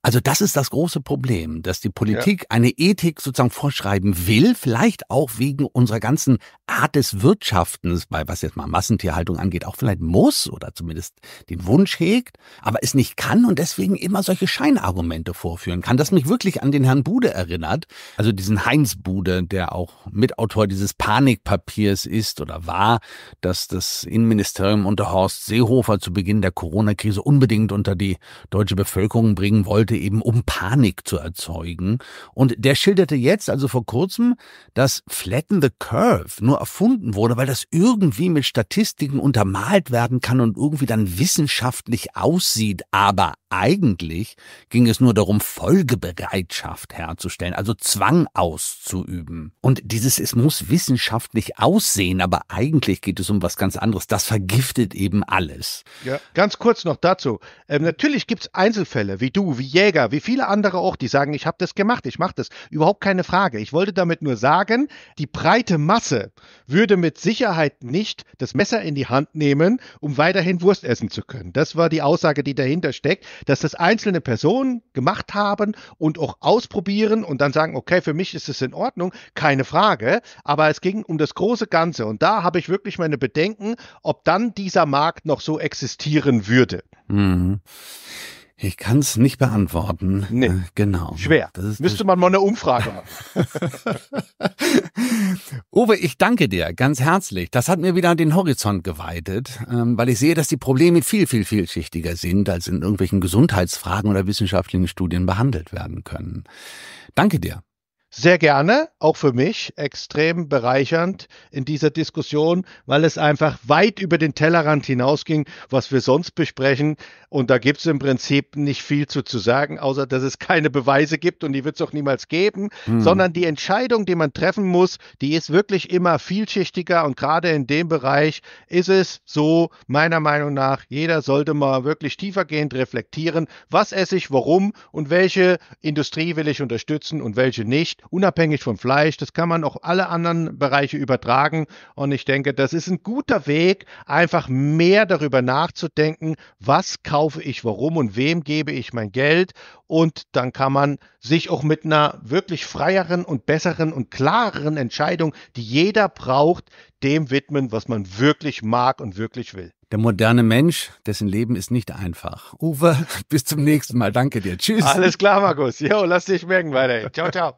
Speaker 2: Also das ist das große Problem, dass die Politik ja. eine Ethik sozusagen vorschreiben will, vielleicht auch wegen unserer ganzen Art des Wirtschaftens, bei was jetzt mal Massentierhaltung angeht, auch vielleicht muss oder zumindest den Wunsch hegt, aber es nicht kann und deswegen immer solche Scheinargumente vorführen kann. Das mich wirklich an den Herrn Bude erinnert, also diesen Heinz Bude, der auch Mitautor dieses Panikpapiers ist oder war, dass das Innenministerium unter Horst Seehofer zu Beginn der Corona-Krise unbedingt unter die deutsche Bevölkerung bringen wollte eben um Panik zu erzeugen. Und der schilderte jetzt, also vor kurzem, dass Flatten the Curve nur erfunden wurde, weil das irgendwie mit Statistiken untermalt werden kann und irgendwie dann wissenschaftlich aussieht. Aber eigentlich ging es nur darum, Folgebereitschaft herzustellen, also Zwang auszuüben. Und dieses, es muss wissenschaftlich aussehen, aber eigentlich geht es um was ganz anderes. Das vergiftet eben alles.
Speaker 1: Ja, ganz kurz noch dazu. Ähm, natürlich gibt es Einzelfälle, wie du, wie jeder Jäger, wie viele andere auch, die sagen, ich habe das gemacht, ich mache das. Überhaupt keine Frage. Ich wollte damit nur sagen, die breite Masse würde mit Sicherheit nicht das Messer in die Hand nehmen, um weiterhin Wurst essen zu können. Das war die Aussage, die dahinter steckt, dass das einzelne Personen gemacht haben und auch ausprobieren und dann sagen, okay, für mich ist es in Ordnung, keine Frage. Aber es ging um das große Ganze. Und da habe ich wirklich meine Bedenken, ob dann dieser Markt noch so existieren würde.
Speaker 2: Mhm. Ich kann es nicht beantworten. Nee. Äh, genau. Schwer. Müsste
Speaker 1: man mal eine Umfrage machen.
Speaker 2: Uwe, ich danke dir ganz herzlich. Das hat mir wieder den Horizont geweitet, ähm, weil ich sehe, dass die Probleme viel, viel, vielschichtiger sind, als in irgendwelchen Gesundheitsfragen oder wissenschaftlichen Studien behandelt werden können. Danke dir sehr gerne, auch für mich, extrem bereichernd in
Speaker 1: dieser Diskussion, weil es einfach weit über den Tellerrand hinausging, was wir sonst besprechen. Und da gibt es im Prinzip nicht viel zu, zu sagen, außer dass es keine Beweise gibt und die wird es auch niemals geben, hm. sondern die Entscheidung, die man treffen muss, die ist wirklich immer vielschichtiger und gerade in dem Bereich ist es so, meiner Meinung nach, jeder sollte mal wirklich tiefergehend reflektieren, was esse ich, warum und welche Industrie will ich unterstützen und welche nicht unabhängig vom Fleisch. Das kann man auch alle anderen Bereiche übertragen. Und ich denke, das ist ein guter Weg, einfach mehr darüber nachzudenken, was kaufe ich, warum und wem gebe ich mein Geld. Und dann kann man sich auch mit einer wirklich freieren und besseren und klareren Entscheidung, die jeder braucht, dem widmen, was man wirklich mag und wirklich will.
Speaker 2: Der moderne Mensch, dessen Leben ist nicht einfach. Uwe, bis zum nächsten Mal. Danke dir. Tschüss. Alles klar, Markus. Jo,
Speaker 1: lass dich merken weiter. Ciao, ciao.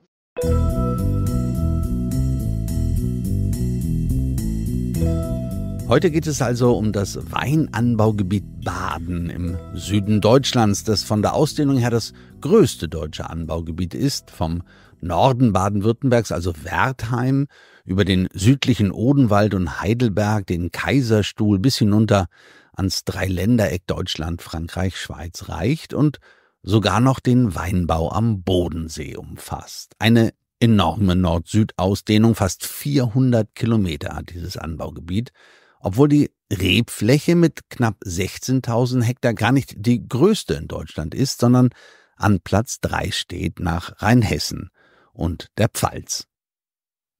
Speaker 2: Heute geht es also um das Weinanbaugebiet Baden im Süden Deutschlands, das von der Ausdehnung her das größte deutsche Anbaugebiet ist, vom Norden Baden-Württembergs, also Wertheim, über den südlichen Odenwald und Heidelberg, den Kaiserstuhl bis hinunter ans Dreiländereck Deutschland, Frankreich, Schweiz reicht und sogar noch den Weinbau am Bodensee umfasst. Eine enorme Nord-Süd-Ausdehnung, fast 400 Kilometer hat dieses Anbaugebiet, obwohl die Rebfläche mit knapp 16.000 Hektar gar nicht die größte in Deutschland ist, sondern an Platz 3 steht nach Rheinhessen und der Pfalz.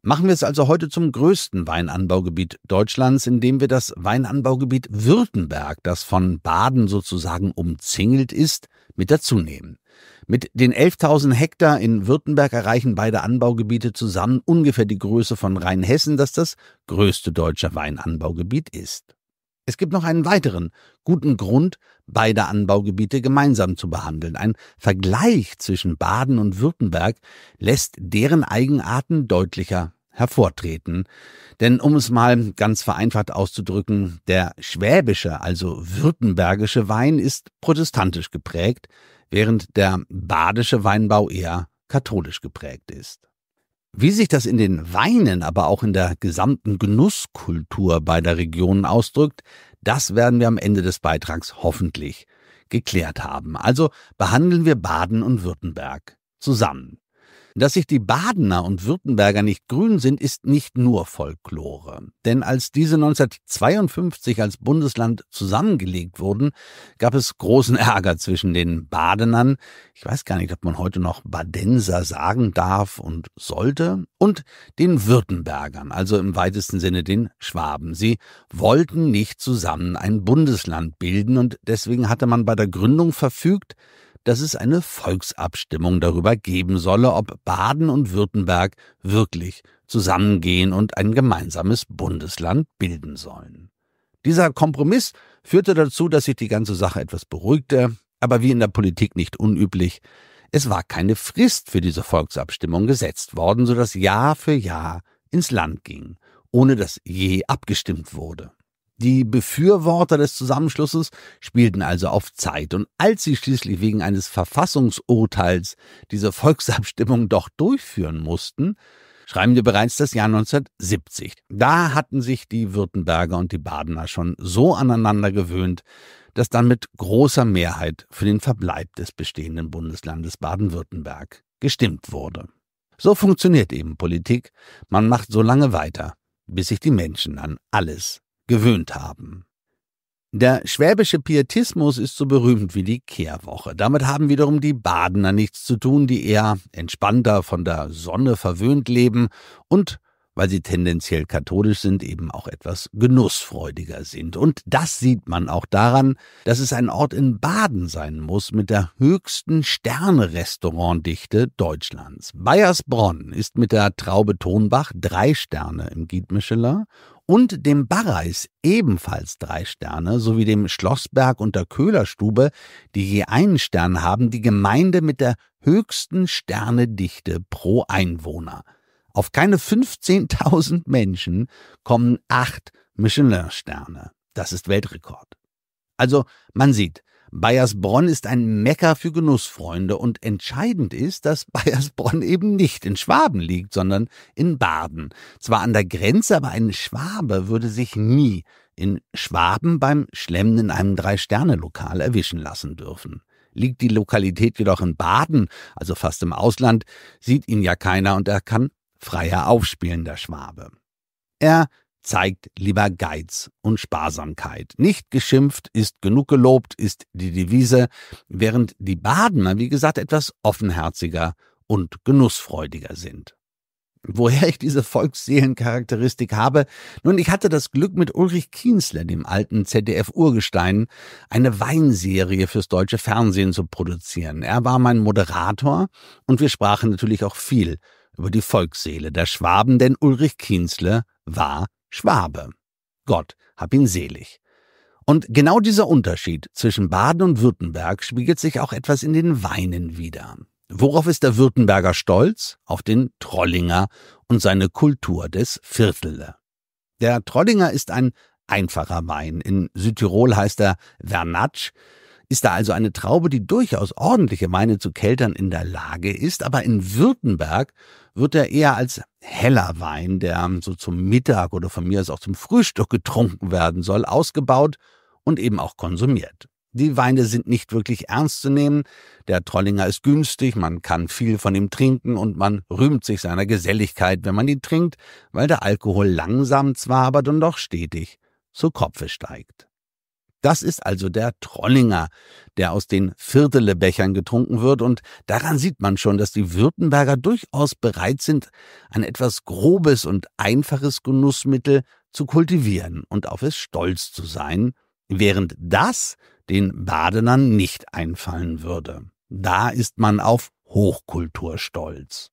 Speaker 2: Machen wir es also heute zum größten Weinanbaugebiet Deutschlands, indem wir das Weinanbaugebiet Württemberg, das von Baden sozusagen umzingelt ist, mit dazu Mit den 11.000 Hektar in Württemberg erreichen beide Anbaugebiete zusammen ungefähr die Größe von Rheinhessen, das das größte deutsche Weinanbaugebiet ist. Es gibt noch einen weiteren guten Grund, beide Anbaugebiete gemeinsam zu behandeln. Ein Vergleich zwischen Baden und Württemberg lässt deren Eigenarten deutlicher hervortreten. Denn um es mal ganz vereinfacht auszudrücken, der schwäbische, also württembergische Wein ist protestantisch geprägt, während der badische Weinbau eher katholisch geprägt ist. Wie sich das in den Weinen, aber auch in der gesamten Genusskultur beider Regionen ausdrückt, das werden wir am Ende des Beitrags hoffentlich geklärt haben. Also behandeln wir Baden und Württemberg zusammen. Dass sich die Badener und Württemberger nicht grün sind, ist nicht nur Folklore. Denn als diese 1952 als Bundesland zusammengelegt wurden, gab es großen Ärger zwischen den Badenern, ich weiß gar nicht, ob man heute noch Badenser sagen darf und sollte, und den Württembergern, also im weitesten Sinne den Schwaben. Sie wollten nicht zusammen ein Bundesland bilden und deswegen hatte man bei der Gründung verfügt, dass es eine Volksabstimmung darüber geben solle, ob Baden und Württemberg wirklich zusammengehen und ein gemeinsames Bundesland bilden sollen. Dieser Kompromiss führte dazu, dass sich die ganze Sache etwas beruhigte, aber wie in der Politik nicht unüblich, es war keine Frist für diese Volksabstimmung gesetzt worden, sodass Jahr für Jahr ins Land ging, ohne dass je abgestimmt wurde. Die Befürworter des Zusammenschlusses spielten also auf Zeit, und als sie schließlich wegen eines Verfassungsurteils diese Volksabstimmung doch durchführen mussten, schreiben wir bereits das Jahr 1970. Da hatten sich die Württemberger und die Badener schon so aneinander gewöhnt, dass dann mit großer Mehrheit für den Verbleib des bestehenden Bundeslandes Baden-Württemberg gestimmt wurde. So funktioniert eben Politik. Man macht so lange weiter, bis sich die Menschen an alles gewöhnt haben. Der schwäbische Pietismus ist so berühmt wie die Kehrwoche. Damit haben wiederum die Badener nichts zu tun, die eher entspannter von der Sonne verwöhnt leben und weil sie tendenziell katholisch sind, eben auch etwas genussfreudiger sind. Und das sieht man auch daran, dass es ein Ort in Baden sein muss mit der höchsten Sterne-Restaurantdichte Deutschlands. Bayersbronn ist mit der Traube Tonbach drei Sterne im Guide Michelin und dem Barreis ebenfalls drei Sterne sowie dem Schlossberg und der Köhlerstube, die je einen Stern haben, die Gemeinde mit der höchsten Sternedichte pro Einwohner. Auf keine 15.000 Menschen kommen acht Michelin-Sterne. Das ist Weltrekord. Also man sieht, Bayersbronn ist ein Mecker für Genussfreunde und entscheidend ist, dass Bayersbronn eben nicht in Schwaben liegt, sondern in Baden. Zwar an der Grenze, aber ein Schwabe würde sich nie in Schwaben beim Schlemmen in einem Drei-Sterne-Lokal erwischen lassen dürfen. Liegt die Lokalität jedoch in Baden, also fast im Ausland, sieht ihn ja keiner und er kann freier aufspielen, der Schwabe. Er zeigt lieber Geiz und Sparsamkeit. Nicht geschimpft ist genug gelobt, ist die Devise, während die Badener, wie gesagt, etwas offenherziger und genussfreudiger sind. Woher ich diese Volksseelencharakteristik habe? Nun, ich hatte das Glück, mit Ulrich Kienzler, dem alten ZDF-Urgestein, eine Weinserie fürs deutsche Fernsehen zu produzieren. Er war mein Moderator und wir sprachen natürlich auch viel über die Volksseele der Schwaben, denn Ulrich Kienzler war Schwabe. Gott hab ihn selig. Und genau dieser Unterschied zwischen Baden und Württemberg spiegelt sich auch etwas in den Weinen wider. Worauf ist der Württemberger stolz? Auf den Trollinger und seine Kultur des Viertele. Der Trollinger ist ein einfacher Wein. In Südtirol heißt er Vernatsch. Ist da also eine Traube, die durchaus ordentliche Weine zu keltern in der Lage ist, aber in Württemberg wird er eher als heller Wein, der so zum Mittag oder von mir aus auch zum Frühstück getrunken werden soll, ausgebaut und eben auch konsumiert. Die Weine sind nicht wirklich ernst zu nehmen. Der Trollinger ist günstig, man kann viel von ihm trinken und man rühmt sich seiner Geselligkeit, wenn man ihn trinkt, weil der Alkohol langsam zwar, aber dann doch stetig zu Kopfe steigt. Das ist also der Trollinger, der aus den Viertelebechern getrunken wird, und daran sieht man schon, dass die Württemberger durchaus bereit sind, ein etwas grobes und einfaches Genussmittel zu kultivieren und auf es stolz zu sein, während das den Badenern nicht einfallen würde. Da ist man auf Hochkultur stolz.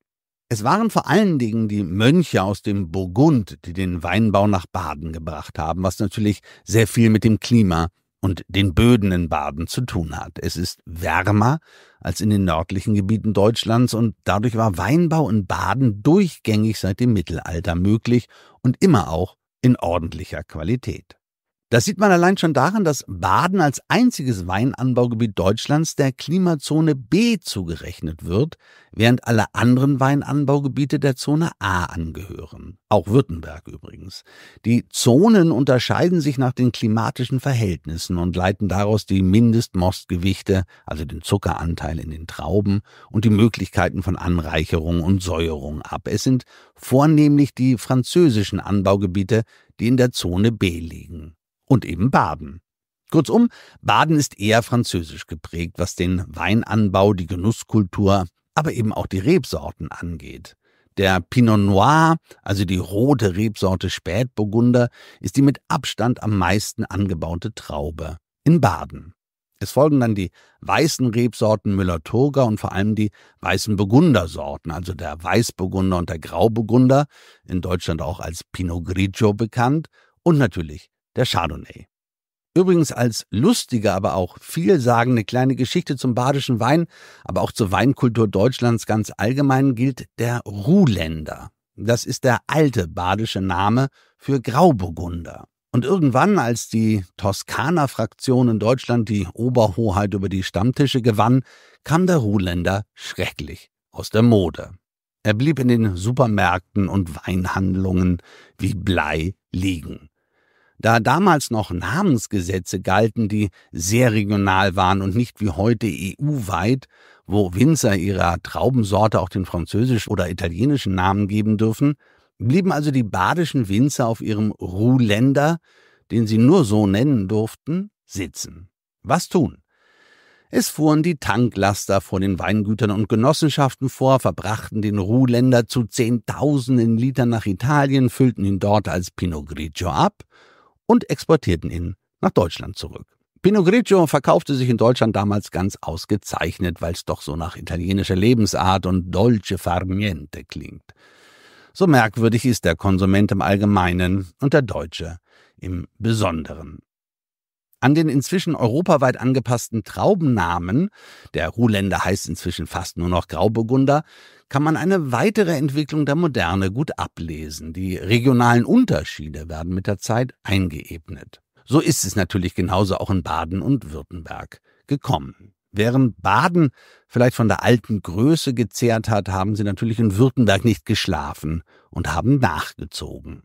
Speaker 2: Es waren vor allen Dingen die Mönche aus dem Burgund, die den Weinbau nach Baden gebracht haben, was natürlich sehr viel mit dem Klima und den Böden in Baden zu tun hat. Es ist wärmer als in den nördlichen Gebieten Deutschlands und dadurch war Weinbau in Baden durchgängig seit dem Mittelalter möglich und immer auch in ordentlicher Qualität. Das sieht man allein schon daran, dass Baden als einziges Weinanbaugebiet Deutschlands der Klimazone B zugerechnet wird, während alle anderen Weinanbaugebiete der Zone A angehören. Auch Württemberg übrigens. Die Zonen unterscheiden sich nach den klimatischen Verhältnissen und leiten daraus die Mindestmostgewichte, also den Zuckeranteil in den Trauben und die Möglichkeiten von Anreicherung und Säuerung ab. Es sind vornehmlich die französischen Anbaugebiete, die in der Zone B liegen und eben Baden. Kurzum, Baden ist eher französisch geprägt, was den Weinanbau, die Genusskultur, aber eben auch die Rebsorten angeht. Der Pinot Noir, also die rote Rebsorte Spätburgunder, ist die mit Abstand am meisten angebaute Traube in Baden. Es folgen dann die weißen Rebsorten Müller-Turga und vor allem die weißen Burgundersorten, also der Weißburgunder und der Grauburgunder, in Deutschland auch als Pinot Grigio bekannt, und natürlich der Chardonnay. Übrigens als lustige, aber auch vielsagende kleine Geschichte zum badischen Wein, aber auch zur Weinkultur Deutschlands ganz allgemein gilt der Ruhländer. Das ist der alte badische Name für Grauburgunder. Und irgendwann, als die Toskana-Fraktion in Deutschland die Oberhoheit über die Stammtische gewann, kam der Ruhländer schrecklich aus der Mode. Er blieb in den Supermärkten und Weinhandlungen wie Blei liegen. Da damals noch Namensgesetze galten, die sehr regional waren und nicht wie heute EU-weit, wo Winzer ihrer Traubensorte auch den französischen oder italienischen Namen geben dürfen, blieben also die badischen Winzer auf ihrem Ruhländer, den sie nur so nennen durften, sitzen. Was tun? Es fuhren die Tanklaster vor den Weingütern und Genossenschaften vor, verbrachten den Ruhländer zu zehntausenden Litern nach Italien, füllten ihn dort als Pinot Grigio ab und exportierten ihn nach Deutschland zurück. Pinot Grigio verkaufte sich in Deutschland damals ganz ausgezeichnet, weil es doch so nach italienischer Lebensart und dolce farmiente klingt. So merkwürdig ist der Konsument im Allgemeinen und der Deutsche im Besonderen. An den inzwischen europaweit angepassten Traubennamen, der Ruländer heißt inzwischen fast nur noch Grauburgunder, kann man eine weitere Entwicklung der Moderne gut ablesen. Die regionalen Unterschiede werden mit der Zeit eingeebnet. So ist es natürlich genauso auch in Baden und Württemberg gekommen. Während Baden vielleicht von der alten Größe gezehrt hat, haben sie natürlich in Württemberg nicht geschlafen und haben nachgezogen.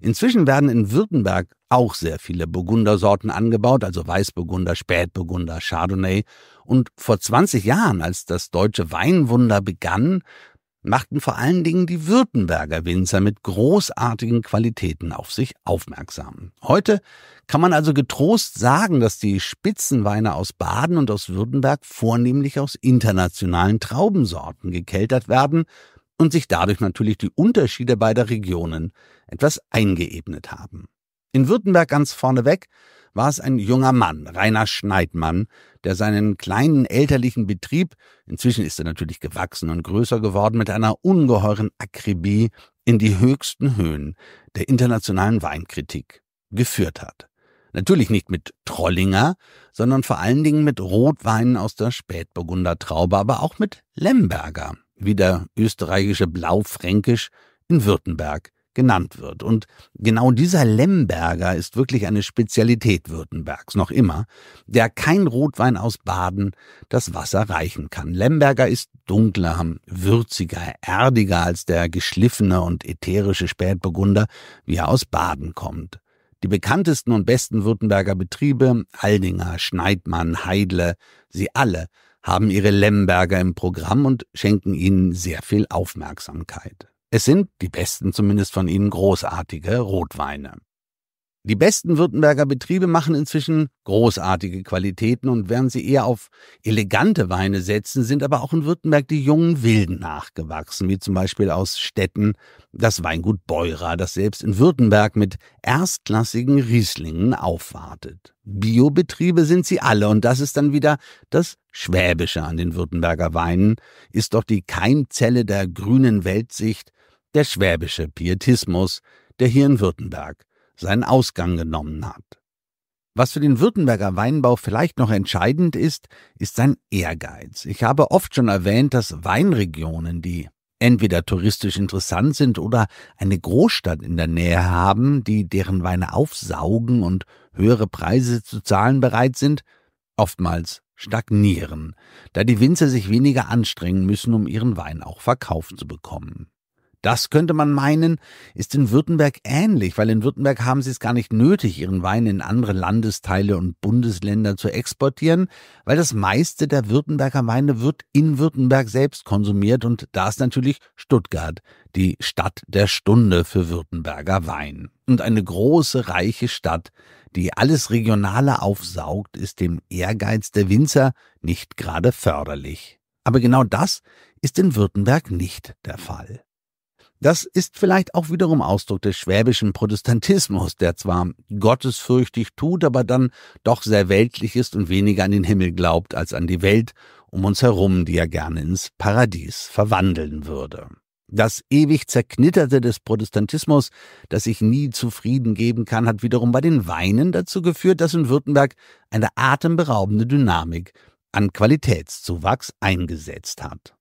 Speaker 2: Inzwischen werden in Württemberg auch sehr viele Burgundersorten angebaut, also Weißburgunder, Spätburgunder, Chardonnay. Und vor 20 Jahren, als das deutsche Weinwunder begann, machten vor allen Dingen die Württemberger Winzer mit großartigen Qualitäten auf sich aufmerksam. Heute kann man also getrost sagen, dass die Spitzenweine aus Baden und aus Württemberg vornehmlich aus internationalen Traubensorten gekeltert werden und sich dadurch natürlich die Unterschiede beider Regionen etwas eingeebnet haben. In Württemberg ganz vorneweg war es ein junger Mann, Rainer Schneidmann, der seinen kleinen elterlichen Betrieb, inzwischen ist er natürlich gewachsen und größer geworden, mit einer ungeheuren Akribie in die höchsten Höhen der internationalen Weinkritik geführt hat. Natürlich nicht mit Trollinger, sondern vor allen Dingen mit Rotweinen aus der Spätburgunder Traube, aber auch mit Lemberger wie der österreichische Blaufränkisch in Württemberg genannt wird. Und genau dieser Lemberger ist wirklich eine Spezialität Württembergs, noch immer, der kein Rotwein aus Baden das Wasser reichen kann. Lemberger ist dunkler, würziger, erdiger als der geschliffene und ätherische Spätburgunder, wie er aus Baden kommt. Die bekanntesten und besten Württemberger Betriebe, Aldinger, Schneidmann, Heidle, sie alle haben ihre Lemberger im Programm und schenken ihnen sehr viel Aufmerksamkeit. Es sind, die besten zumindest von ihnen, großartige Rotweine. Die besten Württemberger Betriebe machen inzwischen großartige Qualitäten und während sie eher auf elegante Weine setzen, sind aber auch in Württemberg die jungen Wilden nachgewachsen, wie zum Beispiel aus Städten das Weingut Beurer, das selbst in Württemberg mit erstklassigen Rieslingen aufwartet. Biobetriebe sind sie alle und das ist dann wieder das Schwäbische an den Württemberger Weinen, ist doch die Keimzelle der grünen Weltsicht, der schwäbische Pietismus, der hier in Württemberg seinen Ausgang genommen hat. Was für den Württemberger Weinbau vielleicht noch entscheidend ist, ist sein Ehrgeiz. Ich habe oft schon erwähnt, dass Weinregionen, die entweder touristisch interessant sind oder eine Großstadt in der Nähe haben, die deren Weine aufsaugen und höhere Preise zu zahlen bereit sind, oftmals stagnieren, da die Winzer sich weniger anstrengen müssen, um ihren Wein auch verkauft zu bekommen. Das könnte man meinen, ist in Württemberg ähnlich, weil in Württemberg haben sie es gar nicht nötig, ihren Wein in andere Landesteile und Bundesländer zu exportieren, weil das meiste der Württemberger Weine wird in Württemberg selbst konsumiert und da ist natürlich Stuttgart die Stadt der Stunde für Württemberger Wein. Und eine große, reiche Stadt, die alles Regionale aufsaugt, ist dem Ehrgeiz der Winzer nicht gerade förderlich. Aber genau das ist in Württemberg nicht der Fall. Das ist vielleicht auch wiederum Ausdruck des schwäbischen Protestantismus, der zwar gottesfürchtig tut, aber dann doch sehr weltlich ist und weniger an den Himmel glaubt als an die Welt um uns herum, die er gerne ins Paradies verwandeln würde. Das ewig zerknitterte des Protestantismus, das sich nie zufrieden geben kann, hat wiederum bei den Weinen dazu geführt, dass in Württemberg eine atemberaubende Dynamik an Qualitätszuwachs eingesetzt hat.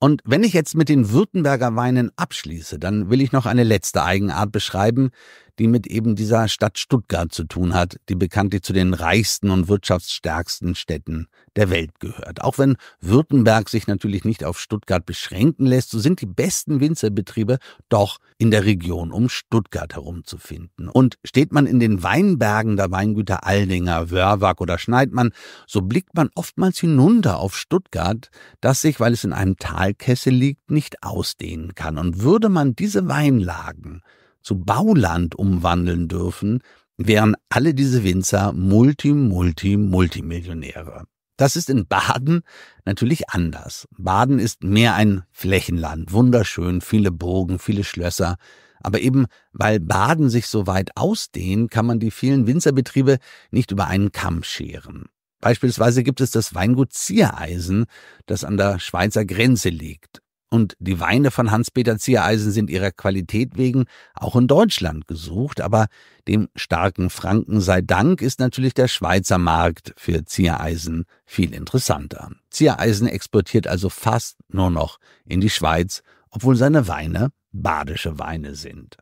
Speaker 2: Und wenn ich jetzt mit den Württemberger Weinen abschließe, dann will ich noch eine letzte Eigenart beschreiben, die mit eben dieser Stadt Stuttgart zu tun hat, die bekanntlich zu den reichsten und wirtschaftsstärksten Städten der Welt gehört. Auch wenn Württemberg sich natürlich nicht auf Stuttgart beschränken lässt, so sind die besten Winzerbetriebe doch in der Region um Stuttgart herum zu finden. Und steht man in den Weinbergen der Weingüter Aldinger, Wörwag oder Schneidmann, so blickt man oftmals hinunter auf Stuttgart, das sich, weil es in einem Talkessel liegt, nicht ausdehnen kann. Und würde man diese Weinlagen zu Bauland umwandeln dürfen, wären alle diese Winzer Multi, Multi, Multimillionäre. Das ist in Baden natürlich anders. Baden ist mehr ein Flächenland, wunderschön, viele Burgen, viele Schlösser. Aber eben weil Baden sich so weit ausdehnt, kann man die vielen Winzerbetriebe nicht über einen Kamm scheren. Beispielsweise gibt es das Weingut Ziereisen, das an der Schweizer Grenze liegt. Und die Weine von Hans-Peter Ziereisen sind ihrer Qualität wegen auch in Deutschland gesucht, aber dem starken Franken sei Dank ist natürlich der Schweizer Markt für Ziereisen viel interessanter. Ziereisen exportiert also fast nur noch in die Schweiz, obwohl seine Weine badische Weine sind.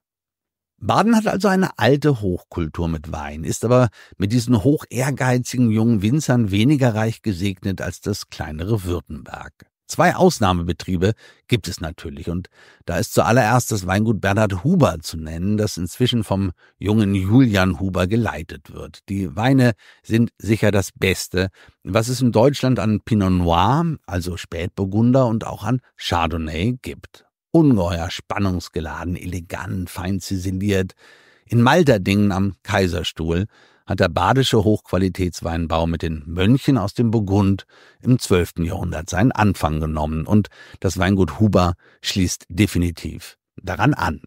Speaker 2: Baden hat also eine alte Hochkultur mit Wein, ist aber mit diesen hoch ehrgeizigen jungen Winzern weniger reich gesegnet als das kleinere Württemberg. Zwei Ausnahmebetriebe gibt es natürlich und da ist zuallererst das Weingut Bernhard Huber zu nennen, das inzwischen vom jungen Julian Huber geleitet wird. Die Weine sind sicher das Beste, was es in Deutschland an Pinot Noir, also Spätburgunder und auch an Chardonnay gibt. Ungeheuer spannungsgeladen, elegant, fein ziseliert, in Malterdingen am Kaiserstuhl hat der badische Hochqualitätsweinbau mit den Mönchen aus dem Burgund im 12. Jahrhundert seinen Anfang genommen und das Weingut Huber schließt definitiv daran an.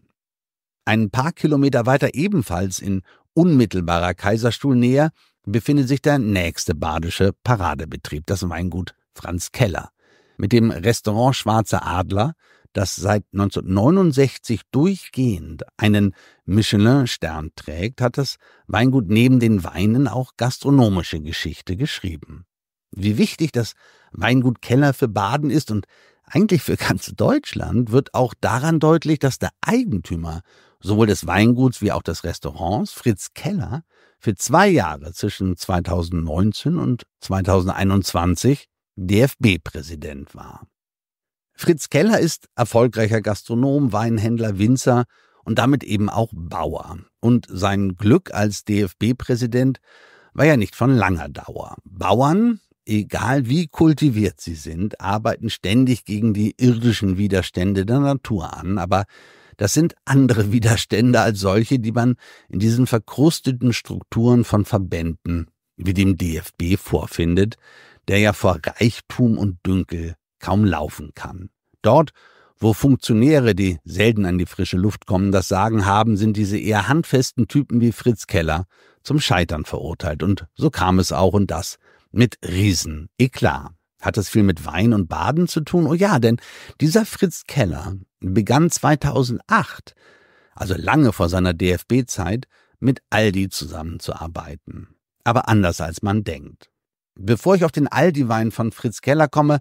Speaker 2: Ein paar Kilometer weiter ebenfalls in unmittelbarer Kaiserstuhlnähe befindet sich der nächste badische Paradebetrieb, das Weingut Franz Keller. Mit dem Restaurant Schwarzer Adler das seit 1969 durchgehend einen Michelin-Stern trägt, hat das Weingut neben den Weinen auch gastronomische Geschichte geschrieben. Wie wichtig das Weingut Keller für Baden ist und eigentlich für ganz Deutschland, wird auch daran deutlich, dass der Eigentümer sowohl des Weinguts wie auch des Restaurants, Fritz Keller, für zwei Jahre zwischen 2019 und 2021 DFB-Präsident war. Fritz Keller ist erfolgreicher Gastronom, Weinhändler, Winzer und damit eben auch Bauer. Und sein Glück als DFB-Präsident war ja nicht von langer Dauer. Bauern, egal wie kultiviert sie sind, arbeiten ständig gegen die irdischen Widerstände der Natur an, aber das sind andere Widerstände als solche, die man in diesen verkrusteten Strukturen von Verbänden wie dem DFB vorfindet, der ja vor Reichtum und Dünkel kaum laufen kann. Dort, wo Funktionäre, die selten an die frische Luft kommen, das Sagen haben, sind diese eher handfesten Typen wie Fritz Keller zum Scheitern verurteilt. Und so kam es auch und das mit Riesen. Eklar. Hat das viel mit Wein und Baden zu tun? Oh ja, denn dieser Fritz Keller begann 2008, also lange vor seiner DFB-Zeit, mit Aldi zusammenzuarbeiten. Aber anders als man denkt. Bevor ich auf den Aldi-Wein von Fritz Keller komme,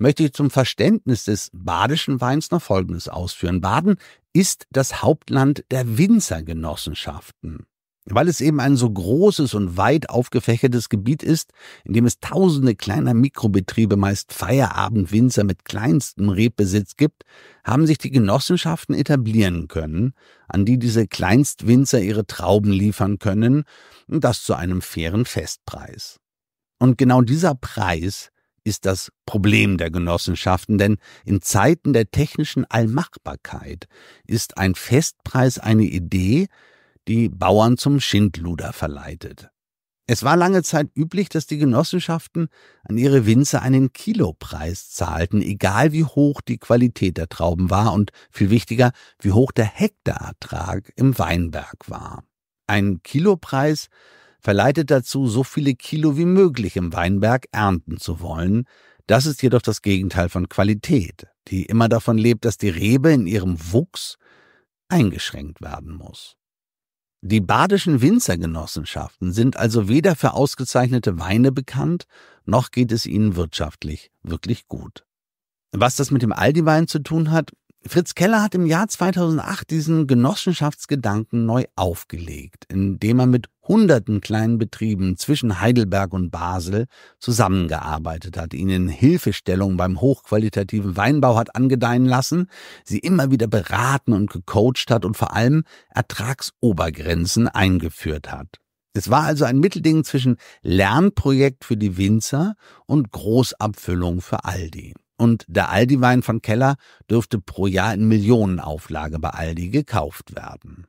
Speaker 2: möchte ich zum Verständnis des badischen Weins noch Folgendes ausführen. Baden ist das Hauptland der Winzergenossenschaften. Weil es eben ein so großes und weit aufgefächertes Gebiet ist, in dem es tausende kleiner Mikrobetriebe, meist Feierabendwinzer mit kleinstem Rebbesitz gibt, haben sich die Genossenschaften etablieren können, an die diese Kleinstwinzer ihre Trauben liefern können, und das zu einem fairen Festpreis. Und genau dieser Preis ist das Problem der Genossenschaften, denn in Zeiten der technischen Allmachbarkeit ist ein Festpreis eine Idee, die Bauern zum Schindluder verleitet. Es war lange Zeit üblich, dass die Genossenschaften an ihre Winzer einen Kilopreis zahlten, egal wie hoch die Qualität der Trauben war und viel wichtiger, wie hoch der Hektarertrag im Weinberg war. Ein Kilopreis verleitet dazu, so viele Kilo wie möglich im Weinberg ernten zu wollen. Das ist jedoch das Gegenteil von Qualität, die immer davon lebt, dass die Rebe in ihrem Wuchs eingeschränkt werden muss. Die badischen Winzergenossenschaften sind also weder für ausgezeichnete Weine bekannt, noch geht es ihnen wirtschaftlich wirklich gut. Was das mit dem Aldi-Wein zu tun hat, Fritz Keller hat im Jahr 2008 diesen Genossenschaftsgedanken neu aufgelegt, indem er mit hunderten kleinen Betrieben zwischen Heidelberg und Basel zusammengearbeitet hat, ihnen Hilfestellung beim hochqualitativen Weinbau hat angedeihen lassen, sie immer wieder beraten und gecoacht hat und vor allem Ertragsobergrenzen eingeführt hat. Es war also ein Mittelding zwischen Lernprojekt für die Winzer und Großabfüllung für Aldi. Und der Aldi-Wein von Keller dürfte pro Jahr in Millionenauflage bei Aldi gekauft werden.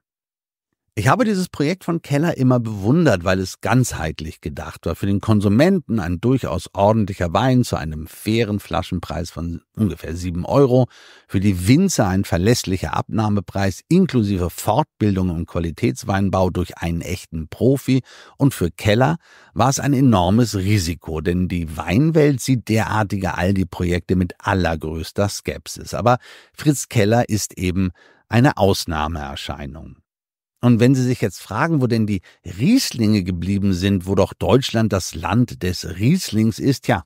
Speaker 2: Ich habe dieses Projekt von Keller immer bewundert, weil es ganzheitlich gedacht war. Für den Konsumenten ein durchaus ordentlicher Wein zu einem fairen Flaschenpreis von ungefähr sieben Euro. Für die Winzer ein verlässlicher Abnahmepreis inklusive Fortbildung und Qualitätsweinbau durch einen echten Profi. Und für Keller war es ein enormes Risiko, denn die Weinwelt sieht derartige Aldi-Projekte mit allergrößter Skepsis. Aber Fritz Keller ist eben eine Ausnahmeerscheinung. Und wenn Sie sich jetzt fragen, wo denn die Rieslinge geblieben sind, wo doch Deutschland das Land des Rieslings ist, ja,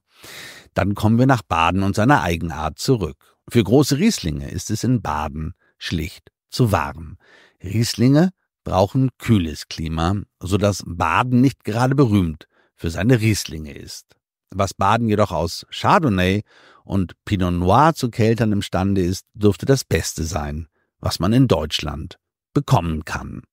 Speaker 2: dann kommen wir nach Baden und seiner Eigenart zurück. Für große Rieslinge ist es in Baden schlicht zu warm. Rieslinge brauchen kühles Klima, so dass Baden nicht gerade berühmt für seine Rieslinge ist. Was Baden jedoch aus Chardonnay und Pinot Noir zu keltern imstande ist, dürfte das Beste sein, was man in Deutschland bekommen kann.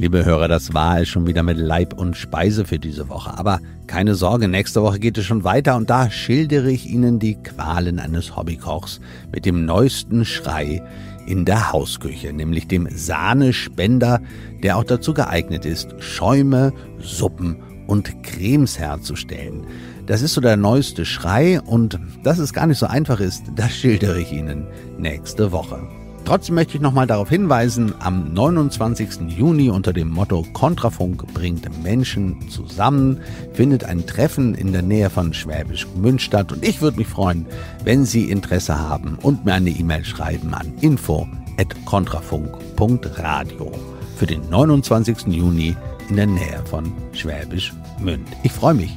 Speaker 2: Liebe Hörer, das war es schon wieder mit Leib und Speise für diese Woche. Aber keine Sorge, nächste Woche geht es schon weiter und da schildere ich Ihnen die Qualen eines Hobbykochs mit dem neuesten Schrei in der Hausküche, nämlich dem Sahnespender, der auch dazu geeignet ist, Schäume, Suppen und Cremes herzustellen. Das ist so der neueste Schrei und dass es gar nicht so einfach ist, das schildere ich Ihnen nächste Woche. Trotzdem möchte ich nochmal darauf hinweisen, am 29. Juni unter dem Motto Kontrafunk bringt Menschen zusammen findet ein Treffen in der Nähe von Schwäbisch Gmünd statt und ich würde mich freuen, wenn Sie Interesse haben und mir eine E-Mail schreiben an info.kontrafunk.radio für den 29. Juni in der Nähe von Schwäbisch Münd. Ich freue mich.